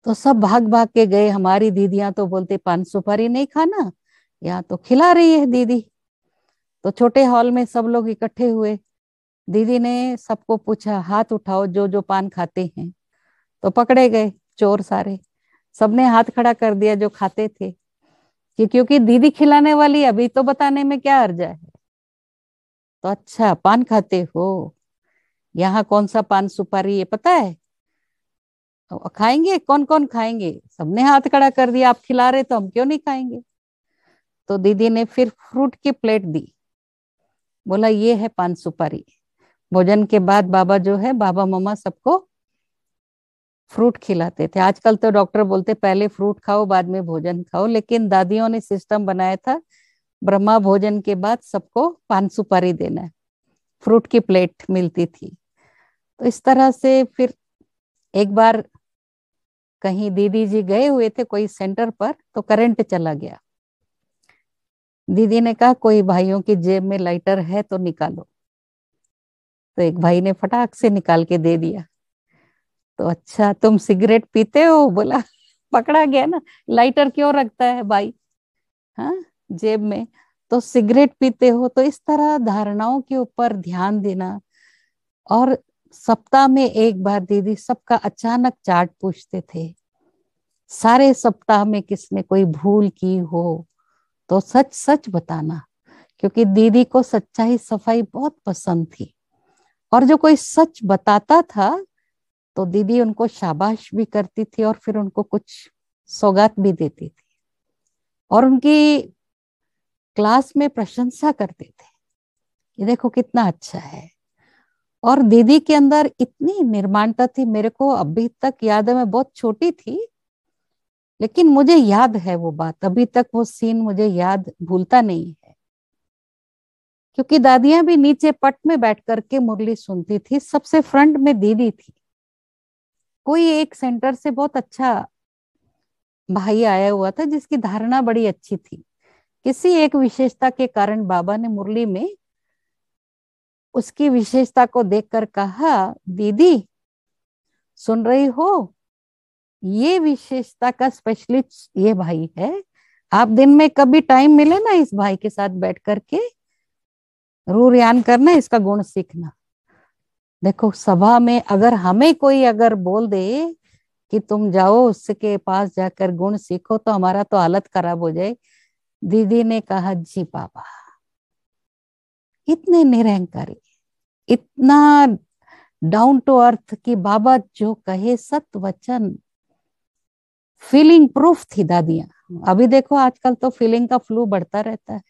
तो सब भाग भाग के गए हमारी दीदियां तो बोलते पान सुपारी नहीं खाना यहाँ तो खिला रही है दीदी तो छोटे हॉल में सब लोग इकट्ठे हुए दीदी ने सबको पूछा हाथ उठाओ जो जो पान खाते हैं तो पकड़े गए चोर सारे सबने हाथ खड़ा कर दिया जो खाते थे कि क्योंकि दीदी खिलाने वाली अभी तो बताने में क्या अर्जा है तो अच्छा पान खाते हो यहाँ कौन सा पान सुपारी ये पता है खाएंगे कौन कौन खाएंगे सबने हाथ खड़ा कर दिया आप खिला रहे तो हम क्यों नहीं खाएंगे तो दीदी ने फिर फ्रूट की प्लेट दी बोला ये है पान सुपारी भोजन के बाद बाबा जो है बाबा मामा सबको फ्रूट खिलाते थे आजकल तो डॉक्टर बोलते पहले फ्रूट खाओ बाद में भोजन खाओ लेकिन दादियों ने सिस्टम बनाया था ब्रह्मा भोजन के बाद सबको पान सुपारी देना है फ्रूट की प्लेट मिलती थी तो इस तरह से फिर एक बार कहीं दीदी जी गए हुए थे कोई सेंटर पर तो करंट चला गया दीदी ने कहा कोई भाइयों की जेब में लाइटर है तो निकालो तो एक भाई ने फटाक से निकाल के दे दिया तो अच्छा तुम सिगरेट पीते हो बोला पकड़ा गया ना लाइटर क्यों रखता है भाई हाँ जेब में तो सिगरेट पीते हो तो इस तरह धारणाओं के ऊपर ध्यान देना और सप्ताह में एक बार दीदी सबका अचानक चार्ट पूछते थे सारे सप्ताह में किसने कोई भूल की हो तो सच सच बताना क्योंकि दीदी को सच्चाई सफाई बहुत पसंद थी और जो कोई सच बताता था तो दीदी उनको शाबाश भी करती थी और फिर उनको कुछ सौगात भी देती थी और उनकी क्लास में प्रशंसा करते थे ये देखो कितना अच्छा है और दीदी के अंदर इतनी निर्माणता थी मेरे को अभी तक याद है मैं बहुत छोटी थी लेकिन मुझे याद है वो बात अभी तक वो सीन मुझे याद भूलता नहीं है क्योंकि दादियां भी नीचे पट में बैठ करके मुरली सुनती थी सबसे फ्रंट में दीदी थी कोई एक सेंटर से बहुत अच्छा भाई आया हुआ था जिसकी धारणा बड़ी अच्छी थी किसी एक विशेषता के कारण बाबा ने मुरली में उसकी विशेषता को देखकर कहा दीदी सुन रही हो ये विशेषता का स्पेशलिस्ट ये भाई है आप दिन में कभी टाइम मिले ना इस भाई के साथ बैठ करके रूरयान करना इसका गुण सीखना देखो सभा में अगर हमें कोई अगर बोल दे कि तुम जाओ उसके पास जाकर गुण सीखो तो हमारा तो हालत खराब हो जाए दीदी ने कहा जी बाबा इतने निरहंकारी इतना डाउन टू अर्थ कि बाबा जो कहे सत वचन फीलिंग प्रूफ थी दादियां अभी देखो आजकल तो फीलिंग का फ्लू बढ़ता रहता है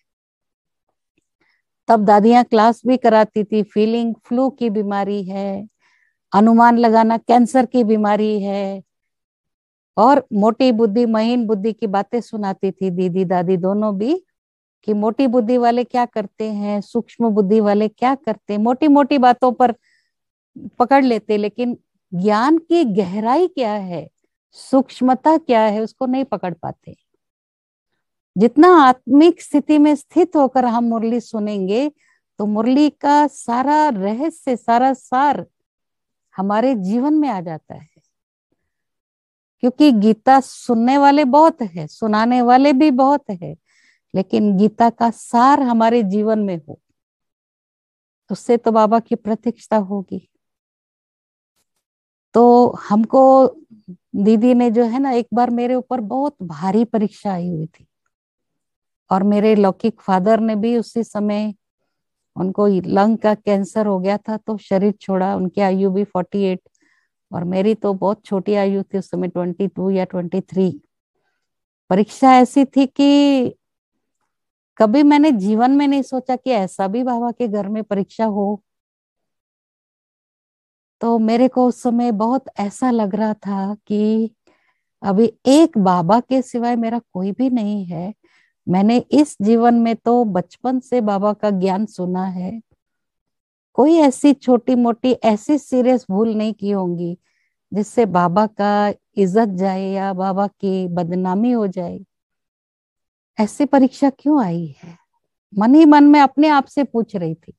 तब दादियां क्लास भी कराती थी फीलिंग फ्लू की बीमारी है अनुमान लगाना कैंसर की बीमारी है और मोटी बुद्धि महीन बुद्धि की बातें सुनाती थी दीदी दादी दोनों भी कि मोटी बुद्धि वाले क्या करते हैं सूक्ष्म बुद्धि वाले क्या करते हैं मोटी मोटी बातों पर पकड़ लेते लेकिन ज्ञान की गहराई क्या है सूक्ष्मता क्या है उसको नहीं पकड़ पाते जितना आत्मिक स्थिति में स्थित होकर हम मुरली सुनेंगे तो मुरली का सारा रहस्य सारा सार हमारे जीवन में आ जाता है क्योंकि गीता सुनने वाले बहुत है सुनाने वाले भी बहुत है लेकिन गीता का सार हमारे जीवन में हो तो उससे तो बाबा की प्रतीक्षता होगी तो हमको दीदी ने जो है ना एक बार मेरे ऊपर बहुत भारी परीक्षा आई हुई थी और मेरे लौकिक फादर ने भी उसी समय उनको लंग का कैंसर हो गया था तो शरीर छोड़ा उनकी आयु भी फोर्टी एट और मेरी तो बहुत छोटी आयु थी उस समय ट्वेंटी टू या ट्वेंटी थ्री परीक्षा ऐसी थी कि कभी मैंने जीवन में नहीं सोचा कि ऐसा भी बाबा के घर में परीक्षा हो तो मेरे को उस समय बहुत ऐसा लग रहा था कि अभी एक बाबा के सिवाय मेरा कोई भी नहीं है मैंने इस जीवन में तो बचपन से बाबा का ज्ञान सुना है कोई ऐसी छोटी मोटी ऐसी सीरियस भूल नहीं की होंगी जिससे बाबा का इज्जत जाए या बाबा की बदनामी हो जाए ऐसी परीक्षा क्यों आई है मन ही मन में अपने आप से पूछ रही थी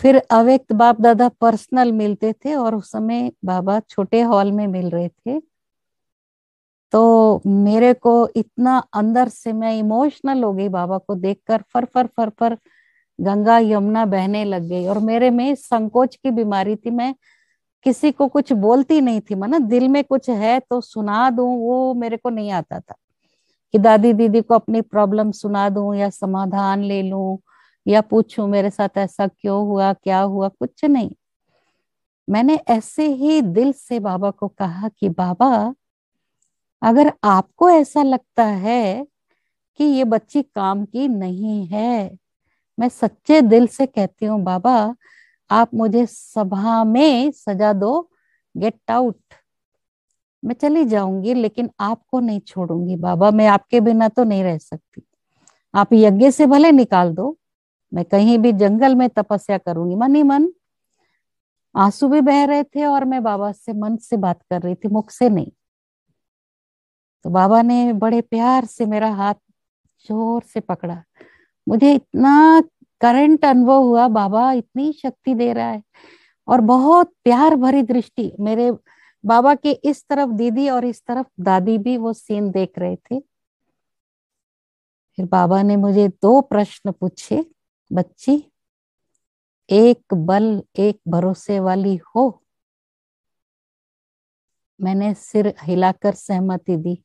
फिर अव्यक्त बाप दादा पर्सनल मिलते थे और उस समय बाबा छोटे हॉल में मिल रहे थे तो मेरे को इतना अंदर से मैं इमोशनल हो गई बाबा को देखकर फर फर फर फर गंगा यमुना बहने लग गई और मेरे में संकोच की बीमारी थी मैं किसी को कुछ बोलती नहीं थी मैं दिल में कुछ है तो सुना दू वो मेरे को नहीं आता था कि दादी दीदी को अपनी प्रॉब्लम सुना दू या समाधान ले लू या पूछू मेरे साथ ऐसा क्यों हुआ क्या हुआ कुछ नहीं मैंने ऐसे ही दिल से बाबा को कहा कि बाबा अगर आपको ऐसा लगता है कि ये बच्ची काम की नहीं है मैं सच्चे दिल से कहती हूँ बाबा आप मुझे सभा में सजा दो गेट आउट मैं चली जाऊंगी लेकिन आपको नहीं छोड़ूंगी बाबा मैं आपके बिना तो नहीं रह सकती आप यज्ञ से भले निकाल दो मैं कहीं भी जंगल में तपस्या करूंगी मन ही मन आंसू भी बह रहे थे और मैं बाबा से मन से बात कर रही थी मुख से नहीं तो बाबा ने बड़े प्यार से मेरा हाथ जोर से पकड़ा मुझे इतना करंट अनुभव हुआ बाबा इतनी शक्ति दे रहा है और बहुत प्यार भरी दृष्टि मेरे बाबा के इस तरफ दीदी और इस तरफ दादी भी वो सीन देख रहे थे फिर बाबा ने मुझे दो प्रश्न पूछे बच्ची एक बल एक भरोसे वाली हो मैंने सिर हिलाकर सहमति दी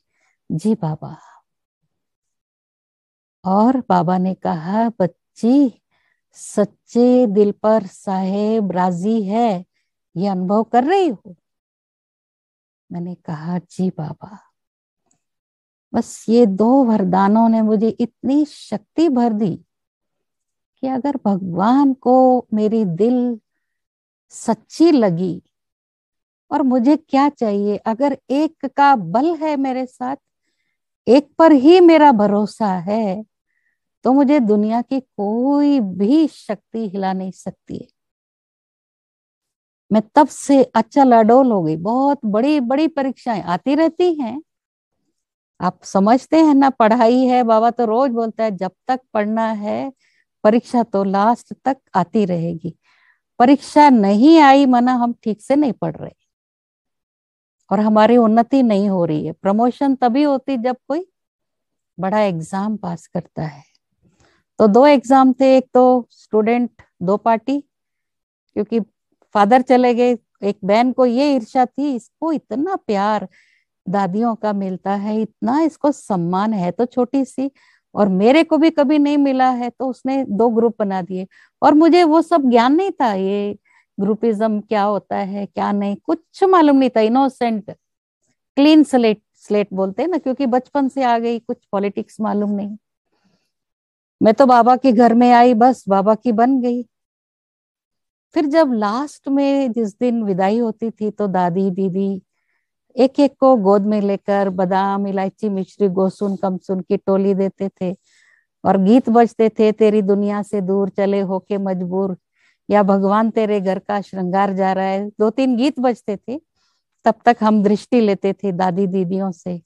जी बाबा और बाबा ने कहा बच्ची सच्चे दिल पर साहेब राजी है ये अनुभव कर रही हो मैंने कहा जी बाबा बस ये दो वरदानों ने मुझे इतनी शक्ति भर दी कि अगर भगवान को मेरी दिल सच्ची लगी और मुझे क्या चाहिए अगर एक का बल है मेरे साथ एक पर ही मेरा भरोसा है तो मुझे दुनिया की कोई भी शक्ति हिला नहीं सकती है मैं तब से अचल अच्छा अडोल हो गई बहुत बड़ी बड़ी परीक्षाएं आती रहती हैं आप समझते हैं ना पढ़ाई है बाबा तो रोज बोलता है जब तक पढ़ना है परीक्षा तो लास्ट तक आती रहेगी परीक्षा नहीं आई मना हम ठीक से नहीं पढ़ रहे और हमारी उन्नति नहीं हो रही है प्रमोशन तभी होती जब कोई बड़ा एग्जाम पास करता है तो दो एग्जाम थे एक तो स्टूडेंट दो पार्टी क्योंकि फादर चले गए एक बहन को ये ईर्षा थी इसको इतना प्यार दादियों का मिलता है इतना इसको सम्मान है तो छोटी सी और मेरे को भी कभी नहीं मिला है तो उसने दो ग्रुप बना दिए और मुझे वो सब ज्ञान नहीं था ये ग्रुपिज्म क्या होता है क्या नहीं कुछ मालूम नहीं था इनोसेंट क्लीन स्लेट स्लेट बोलते हैं ना क्योंकि बचपन से आ गई कुछ पॉलिटिक्स मालूम नहीं मैं तो बाबा के घर में आई बस बाबा की बन गई फिर जब लास्ट में जिस दिन विदाई होती थी तो दादी दीदी एक एक को गोद में लेकर बादाम इलायची मिश्री गोसुन कमसुन की टोली देते थे और गीत बजते थे तेरी दुनिया से दूर चले होके मजबूर या भगवान तेरे घर का श्रृंगार जा रहा है दो तीन गीत बजते थे तब तक हम दृष्टि लेते थे दादी दीदियों से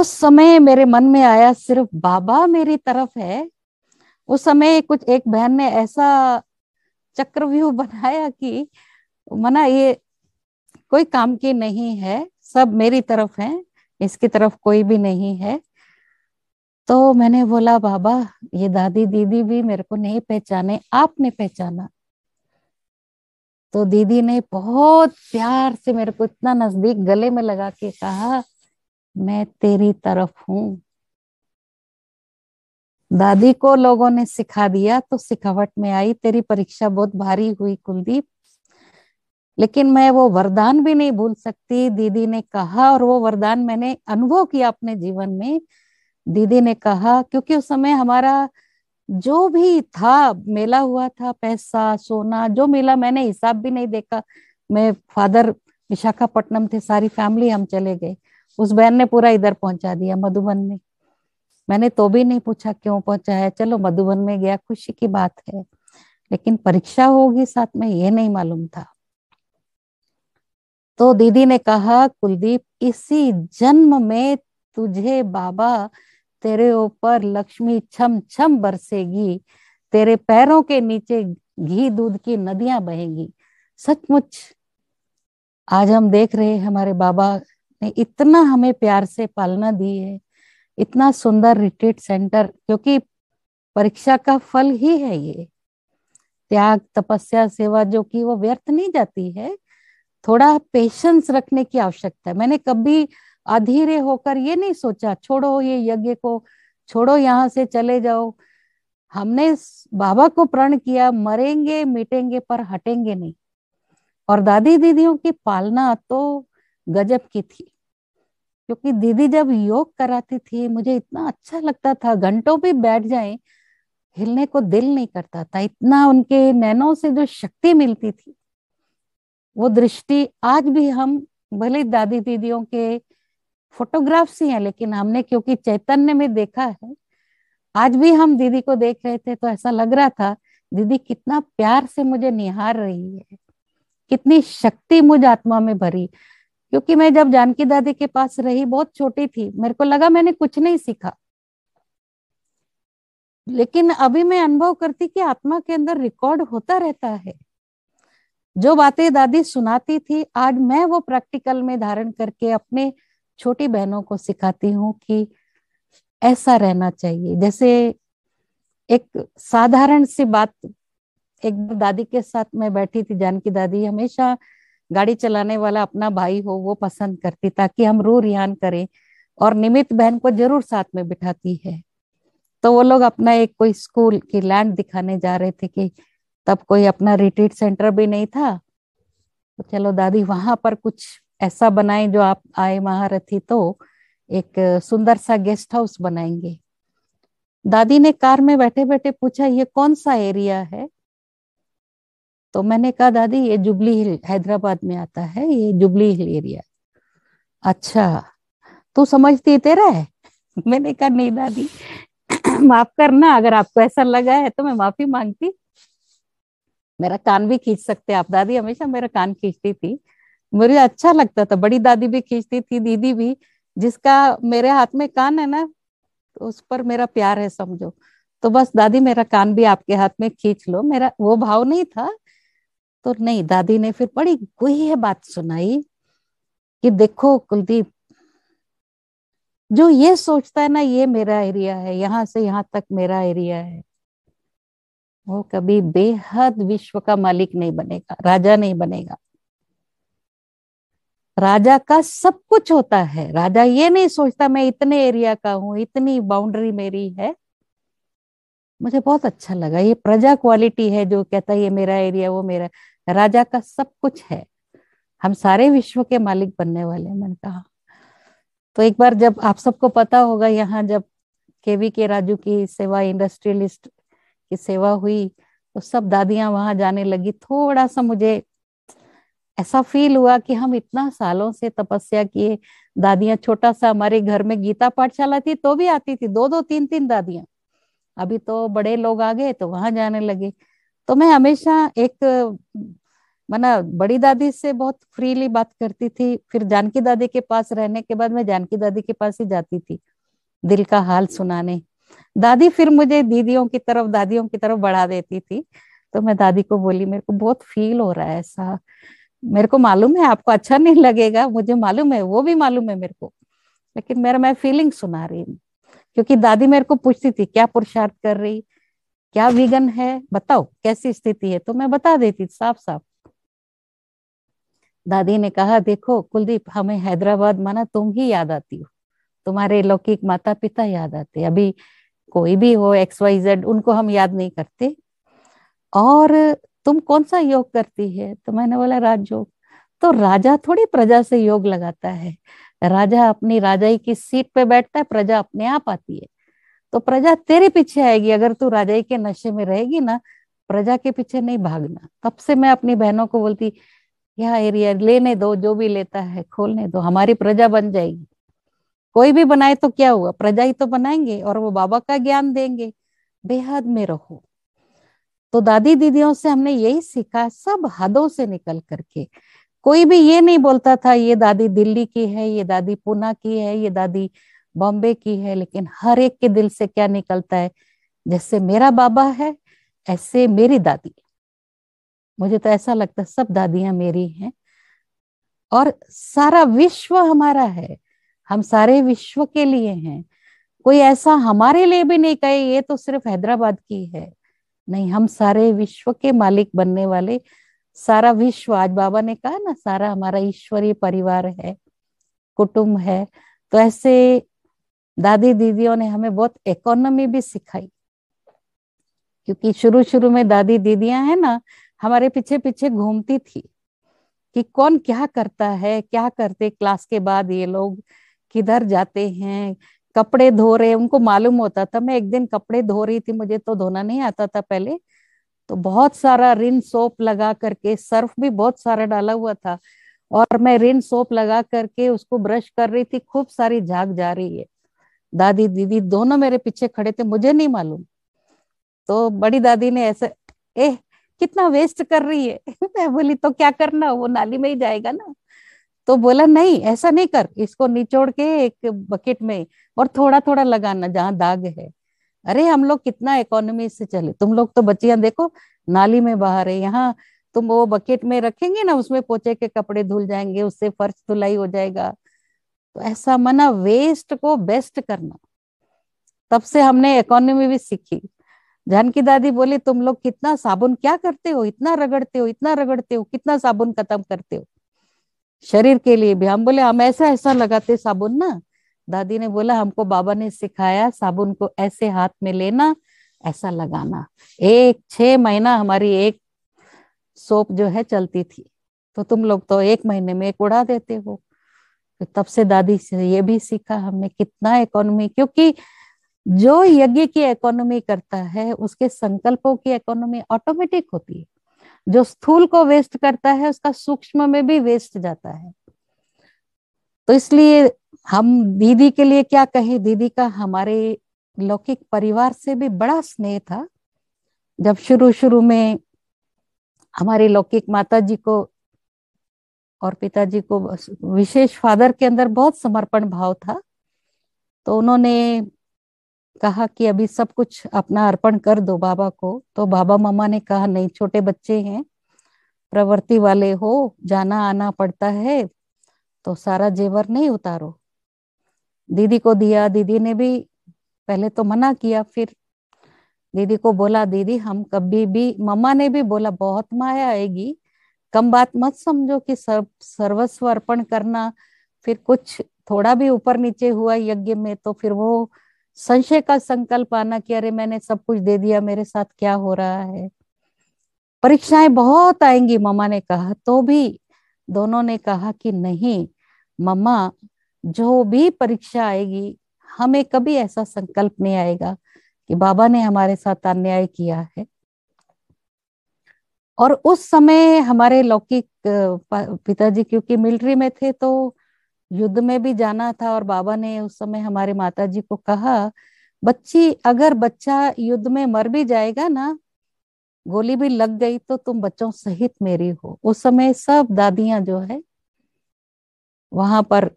उस समय मेरे मन में आया सिर्फ बाबा मेरी तरफ है उस समय कुछ एक बहन ने ऐसा चक्रव्यूह बनाया कि मना ये कोई काम की नहीं है सब मेरी तरफ है इसकी तरफ कोई भी नहीं है तो मैंने बोला बाबा ये दादी दीदी भी मेरे को नहीं पहचाने आपने पहचाना तो दीदी ने बहुत प्यार से मेरे को इतना नजदीक गले में लगा के कहा मैं तेरी तरफ हूं दादी को लोगों ने सिखा दिया तो सिखावट में आई तेरी परीक्षा बहुत भारी हुई कुलदीप लेकिन मैं वो वरदान भी नहीं भूल सकती दीदी ने कहा और वो वरदान मैंने अनुभव किया अपने जीवन में दीदी ने कहा क्योंकि उस समय हमारा जो भी था मेला हुआ था पैसा सोना जो मेला मैंने हिसाब भी नहीं देखा मैं फादर विशाखापट्टनम थे सारी फैमिली हम चले गए उस बहन ने पूरा इधर पहुंचा दिया मधुबन में मैंने तो भी नहीं पूछा क्यों पहुंचा है चलो मधुबन में गया खुशी की बात है लेकिन परीक्षा होगी साथ में ये नहीं मालूम था तो दीदी ने कहा कुलदीप इसी जन्म में तुझे बाबा तेरे ऊपर लक्ष्मी छम छम बरसेगी तेरे पैरों के नीचे घी दूध की नदियां बहेंगी सचमुच आज हम देख रहे हैं हमारे बाबा ने इतना हमें प्यार से पालना दी है इतना सुंदर रिट्रीट सेंटर क्योंकि परीक्षा का फल ही है ये त्याग तपस्या सेवा जो कि वो व्यर्थ नहीं जाती है थोड़ा पेशेंस रखने की आवश्यकता है मैंने कभी अधीरे होकर ये नहीं सोचा छोड़ो ये यज्ञ को छोड़ो यहाँ से चले जाओ हमने बाबा को प्रण किया मरेंगे मिटेंगे पर हटेंगे नहीं और दादी दीदियों की पालना तो गजब की थी क्योंकि दीदी जब योग कराती थी मुझे इतना अच्छा लगता था घंटों भी बैठ जाए हिलने को दिल नहीं करता था इतना उनके नैनों से जो शक्ति मिलती थी वो दृष्टि आज भी हम भले दादी दीदियों के फोटोग्राफ्स ही हैं लेकिन हमने क्योंकि चैतन्य में देखा है आज भी हम दीदी को देख रहे थे तो ऐसा लग रहा था दीदी कितना प्यार से मुझे निहार रही है कितनी शक्ति मुझ आत्मा में भरी क्योंकि मैं जब जानकी दादी के पास रही बहुत छोटी थी मेरे को लगा मैंने कुछ नहीं सीखा लेकिन अभी मैं अनुभव करती कि आत्मा के अंदर रिकॉर्ड होता रहता है जो बातें दादी सुनाती थी आज मैं वो प्रैक्टिकल में धारण करके अपने छोटी बहनों को सिखाती हूँ कि ऐसा रहना चाहिए जैसे एक साधारण सी बात एक दादी के साथ मैं बैठी थी जानकी दादी हमेशा गाड़ी चलाने वाला अपना भाई हो वो पसंद करती ताकि हम रू रिहान करें और निमित बहन को जरूर साथ में बिठाती है तो वो लोग अपना एक कोई स्कूल की लैंड दिखाने जा रहे थे कि तब कोई अपना रिट्रीट सेंटर भी नहीं था तो चलो दादी वहां पर कुछ ऐसा बनाए जो आप आए महारथी तो एक सुंदर सा गेस्ट हाउस बनाएंगे दादी ने कार में बैठे बैठे पूछा ये कौन सा एरिया है तो मैंने कहा दादी ये जुबली हिल हैदराबाद में आता है ये जुबली हिल एरिया अच्छा तू समझती है तेरा है मैंने कहा नहीं दादी माफ करना अगर आपको ऐसा लगा है तो मैं माफी मांगती मेरा कान भी खींच सकते आप दादी हमेशा मेरा कान खींचती थी मुझे अच्छा लगता था बड़ी दादी भी खींचती थी दीदी भी जिसका मेरे हाथ में कान है ना तो उस पर मेरा प्यार है समझो तो बस दादी मेरा कान भी आपके हाथ में खींच लो मेरा वो भाव नहीं था तो नहीं दादी ने फिर बड़ी गुहे बात सुनाई कि देखो कुलदीप जो ये सोचता है ना ये मेरा एरिया है यहाँ से यहाँ तक मेरा एरिया है वो कभी बेहद विश्व का मालिक नहीं बनेगा राजा नहीं बनेगा राजा का सब कुछ होता है राजा ये नहीं सोचता मैं इतने एरिया का हूं इतनी बाउंड्री मेरी है मुझे बहुत अच्छा लगा ये प्रजा क्वालिटी है जो कहता है ये मेरा एरिया वो मेरा राजा का सब कुछ है हम सारे विश्व के मालिक बनने वाले मैंने कहा तो एक बार जब आप सबको पता होगा यहाँ जब केवी के राजू की सेवा इंडस्ट्रियलिस्ट की सेवा हुई तो सब दादियां वहां जाने लगी थोड़ा सा मुझे ऐसा फील हुआ कि हम इतना सालों से तपस्या किए दादियां छोटा सा हमारे घर में गीता पाठशाला थी तो भी आती थी दो दो तीन तीन दादियां अभी तो बड़े लोग आ गए तो वहां जाने लगे तो मैं हमेशा एक मना बड़ी दादी से बहुत फ्रीली बात करती थी फिर जानकी दादी के पास रहने के बाद मैं जानकी दादी के पास ही जाती थी दिल का हाल सुनाने दादी फिर मुझे दीदियों की तरफ दादियों की तरफ बढ़ा देती थी तो मैं दादी को बोली मेरे को बहुत फील हो रहा है ऐसा मेरे को मालूम है आपको अच्छा नहीं लगेगा मुझे मालूम है वो भी मालूम है मेरे को लेकिन मेरा मैं फीलिंग सुना रही हूँ क्योंकि दादी मेरे को पूछती थी क्या पुरुषार्थ कर रही क्या विगन है बताओ कैसी स्थिति है तो मैं बता देती साफ साफ दादी ने कहा देखो कुलदीप हमें हैदराबाद माना तुम ही याद आती हो तुम्हारे लौकिक माता पिता याद आते अभी कोई भी हो एक्स वाई जेड उनको हम याद नहीं करते और तुम कौन सा योग करती है तो मैंने बोला राजयोग तो राजा थोड़ी प्रजा से योग लगाता है राजा अपनी राजाई की सीट पे बैठता है प्रजा अपने आप आती है तो प्रजा तेरे पीछे आएगी अगर तू राजाई के नशे में रहेगी ना प्रजा के पीछे नहीं भागना तब से मैं अपनी बहनों को बोलती यहाँ एरिया लेने दो जो भी लेता है खोलने दो हमारी प्रजा बन जाएगी कोई भी बनाए तो क्या हुआ प्रजा ही तो बनाएंगे और वो बाबा का ज्ञान देंगे बेहद में रहो तो दादी दीदियों से हमने यही सीखा सब हदों से निकल करके कोई भी ये नहीं बोलता था ये दादी दिल्ली की है ये दादी पूना की है ये दादी बॉम्बे की है लेकिन हर एक के दिल से क्या निकलता है जैसे मेरा बाबा है ऐसे मेरी दादी मुझे तो ऐसा लगता है सब दादियां मेरी हैं और सारा विश्व हमारा है हम सारे विश्व के लिए हैं कोई ऐसा हमारे लिए भी नहीं कहे ये तो सिर्फ हैदराबाद की है नहीं हम सारे विश्व के मालिक बनने वाले सारा विश्व आज बाबा ने कहा ना सारा हमारा ईश्वरीय परिवार है कुटुंब है तो ऐसे दादी दीदियों ने हमें बहुत इकोनॉमी भी सिखाई क्योंकि शुरू शुरू में दादी दीदियां हैं ना हमारे पीछे पीछे घूमती थी कि कौन क्या करता है क्या करते क्लास के बाद ये लोग किधर जाते हैं कपड़े धो रहे उनको मालूम होता था मैं एक दिन कपड़े धो रही थी मुझे तो धोना नहीं आता था पहले तो बहुत सारा रिन सोप लगा करके सर्फ भी बहुत सारा डाला हुआ था और मैं रिन सोप लगा करके उसको ब्रश कर रही थी खूब सारी झाग जा रही है दादी दीदी दोनों मेरे पीछे खड़े थे मुझे नहीं मालूम तो बड़ी दादी ने ऐसे ए कितना वेस्ट कर रही है मैं बोली तो क्या करना वो नाली में ही जाएगा ना तो बोला नहीं ऐसा नहीं कर इसको निचोड़ के एक बकेट में और थोड़ा थोड़ा लगाना जहाँ दाग है अरे हम लोग कितना इकोनॉमी से चले तुम लोग तो बच्चियां देखो नाली में बाहर है यहाँ तुम वो बकेट में रखेंगे ना उसमें पोचे के कपड़े धुल जाएंगे उससे फर्श धुलाई हो जाएगा तो ऐसा मना वेस्ट को बेस्ट करना तब से हमने इकोनॉमी भी सीखी जानकी दादी बोली तुम लोग कितना साबुन क्या करते हो इतना रगड़ते हो इतना रगड़ते हो कितना साबुन खत्म करते हो शरीर के लिए भी हम बोले हम ऐसा ऐसा लगाते साबुन ना दादी ने बोला हमको बाबा ने सिखाया साबुन को ऐसे हाथ में लेना ऐसा लगाना एक छह महीना हमारी एक सोप जो है चलती थी तो तुम लोग तो एक महीने में एक उड़ा देते हो तो तब से दादी से ये भी सीखा हमने कितना इकोनॉमी क्योंकि जो यज्ञ की इकोनॉमी करता है उसके संकल्पों की इकोनॉमी ऑटोमेटिक होती है जो स्थूल को वेस्ट करता है उसका सूक्ष्म में भी वेस्ट जाता है तो इसलिए हम दीदी के लिए क्या कहे दीदी का हमारे लौकिक परिवार से भी बड़ा स्नेह था जब शुरू शुरू में हमारी लौकिक माता जी को और पिताजी को विशेष फादर के अंदर बहुत समर्पण भाव था तो उन्होंने कहा कि अभी सब कुछ अपना अर्पण कर दो बाबा को तो बाबा मामा ने कहा नहीं छोटे बच्चे हैं प्रवृत्ति वाले हो जाना आना पड़ता है तो सारा जेवर नहीं उतारो दीदी को दिया दीदी ने भी पहले तो मना किया फिर दीदी को बोला दीदी हम कभी भी मम्मा ने भी बोला बहुत माया आएगी कम बात मत समझो कि सब सर्वस्व अर्पण करना फिर कुछ थोड़ा भी ऊपर नीचे हुआ यज्ञ में तो फिर वो संशय का संकल्प आना कि अरे मैंने सब कुछ दे दिया मेरे साथ क्या हो रहा है परीक्षाएं बहुत आएंगी मम्मा ने कहा तो भी दोनों ने कहा कि नहीं मम्मा जो भी परीक्षा आएगी हमें कभी ऐसा संकल्प नहीं आएगा कि बाबा ने हमारे साथ अन्याय किया है और उस समय हमारे लौकिक पिताजी क्योंकि मिलिट्री में थे तो युद्ध में भी जाना था और बाबा ने उस समय हमारे माता जी को कहा बच्ची अगर बच्चा युद्ध में मर भी जाएगा ना गोली भी लग गई तो तुम बच्चों सहित मेरी हो उस समय सब दादियां जो है वहां पर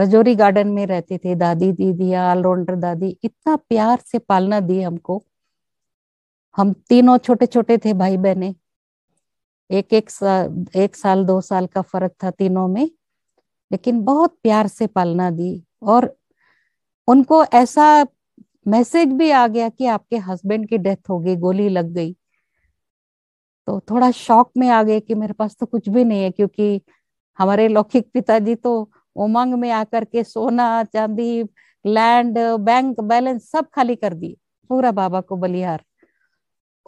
रजौरी गार्डन में रहती थी दादी दीदी ऑलराउंडर दादी इतना प्यार से पालना दी हमको हम तीनों छोटे छोटे थे भाई बहने एक एक सा, एक साल दो साल का फर्क था तीनों में लेकिन बहुत प्यार से पालना दी और उनको ऐसा मैसेज भी आ गया कि आपके हस्बैंड की डेथ हो गई गोली लग गई तो थोड़ा शॉक में आ गए कि मेरे पास तो कुछ भी नहीं है क्योंकि हमारे लौकिक पिताजी तो उमंग में आकर के सोना चांदी लैंड बैंक बैलेंस सब खाली कर दिए पूरा बाबा को बलिहार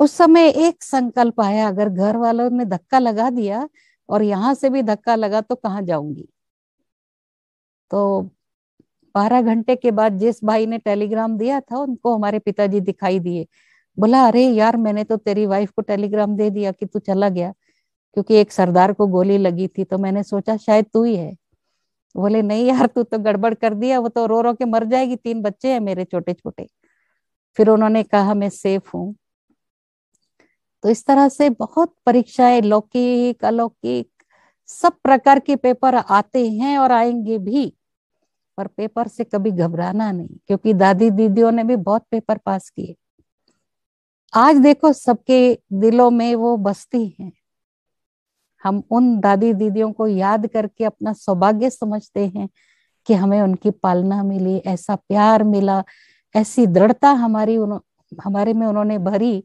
उस समय एक संकल्प आया अगर घर वालों ने धक्का लगा दिया और यहां से भी धक्का लगा तो कहाँ जाऊंगी तो बारह घंटे के बाद जिस भाई ने टेलीग्राम दिया था उनको हमारे पिताजी दिखाई दिए बोला अरे यार मैंने तो तेरी वाइफ को टेलीग्राम दे दिया कि तू चला गया क्योंकि एक सरदार को गोली लगी थी तो मैंने सोचा शायद तू ही है बोले नहीं यार तू तो गड़बड़ कर दिया वो तो रो रो के मर जाएगी तीन बच्चे हैं मेरे छोटे छोटे फिर उन्होंने कहा मैं सेफ हूं तो इस तरह से बहुत परीक्षाएं लौकिक अलौकिक सब प्रकार के पेपर आते हैं और आएंगे भी पर पेपर से कभी घबराना नहीं क्योंकि दादी दीदियों ने भी बहुत पेपर पास किए आज देखो सबके दिलों में वो बसती हैं हम उन दादी दीदियों को याद करके अपना सौभाग्य समझते हैं कि हमें उनकी पालना मिली ऐसा प्यार मिला ऐसी दृढ़ता हमारी उन, हमारे में उन्होंने भरी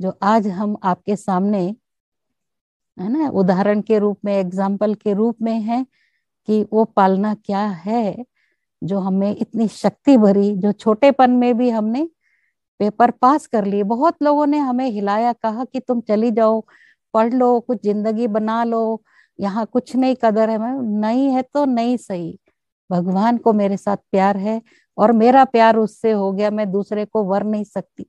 जो आज हम आपके सामने है ना उदाहरण के रूप में एग्जाम्पल के रूप में है कि वो पालना क्या है जो हमें इतनी शक्ति भरी जो छोटेपन में भी हमने पेपर पास कर लिए बहुत लोगों ने हमें हिलाया कहा कि तुम चली जाओ पढ़ लो कुछ जिंदगी बना लो यहाँ कुछ नहीं कदर है मैं नहीं है तो नहीं सही भगवान को मेरे साथ प्यार है और मेरा प्यार उससे हो गया मैं दूसरे को वर नहीं सकती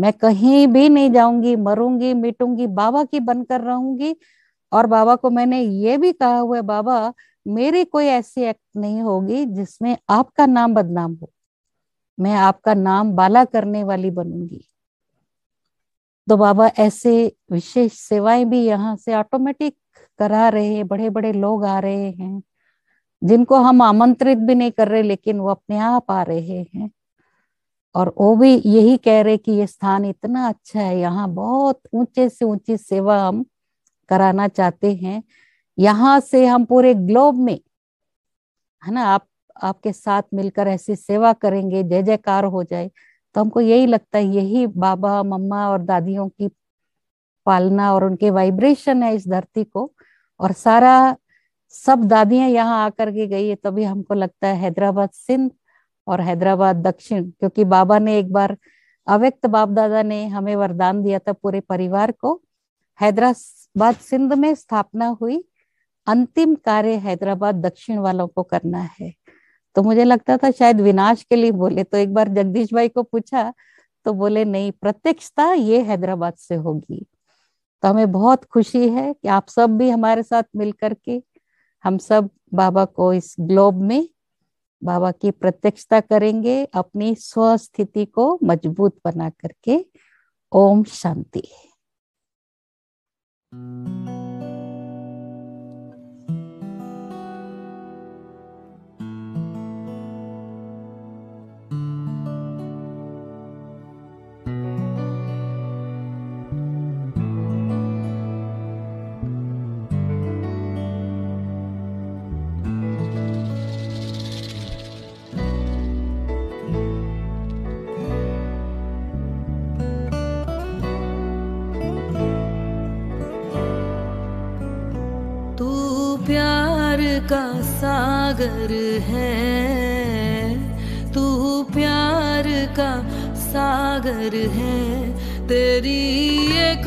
मैं कहीं भी नहीं जाऊंगी मरूंगी मिटूंगी बाबा की बनकर रहूंगी और बाबा को मैंने ये भी कहा हुआ बाबा मेरी कोई ऐसी एक्ट नहीं होगी जिसमें आपका नाम बदनाम हो मैं आपका नाम बाला करने वाली बनूंगी तो बाबा ऐसे विशेष सेवाएं भी यहाँ से ऑटोमेटिक करा रहे हैं बड़े बड़े लोग आ रहे हैं जिनको हम आमंत्रित भी नहीं कर रहे लेकिन वो अपने आप आ रहे हैं और वो भी यही कह रहे कि ये स्थान इतना अच्छा है यहाँ बहुत ऊंचे से ऊंची सेवा हम कराना चाहते हैं यहाँ से हम पूरे ग्लोब में है ना आप आपके साथ मिलकर ऐसी सेवा करेंगे जय जयकार हो जाए तो हमको यही लगता है यही बाबा मम्मा और दादियों की पालना और उनके वाइब्रेशन है इस धरती को और सारा सब दादियां यहाँ आकर के गई है तभी हमको लगता है हैदराबाद सिंध और हैदराबाद दक्षिण क्योंकि बाबा ने एक बार अव्यक्त बाप दादा ने हमें वरदान दिया था पूरे परिवार को हैदराबाद सिंध में स्थापना हुई अंतिम कार्य हैदराबाद दक्षिण वालों को करना है तो मुझे लगता था शायद विनाश के लिए बोले तो एक बार जगदीश भाई को पूछा तो बोले नहीं प्रत्यक्षता ये हैदराबाद से होगी तो हमें बहुत खुशी है कि आप सब भी हमारे साथ मिलकर के हम सब बाबा को इस ग्लोब में बाबा की प्रत्यक्षता करेंगे अपनी स्वस्थिति को मजबूत बना करके ओम शांति का सागर है तू प्यार का सागर है तेरी एक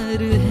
कर है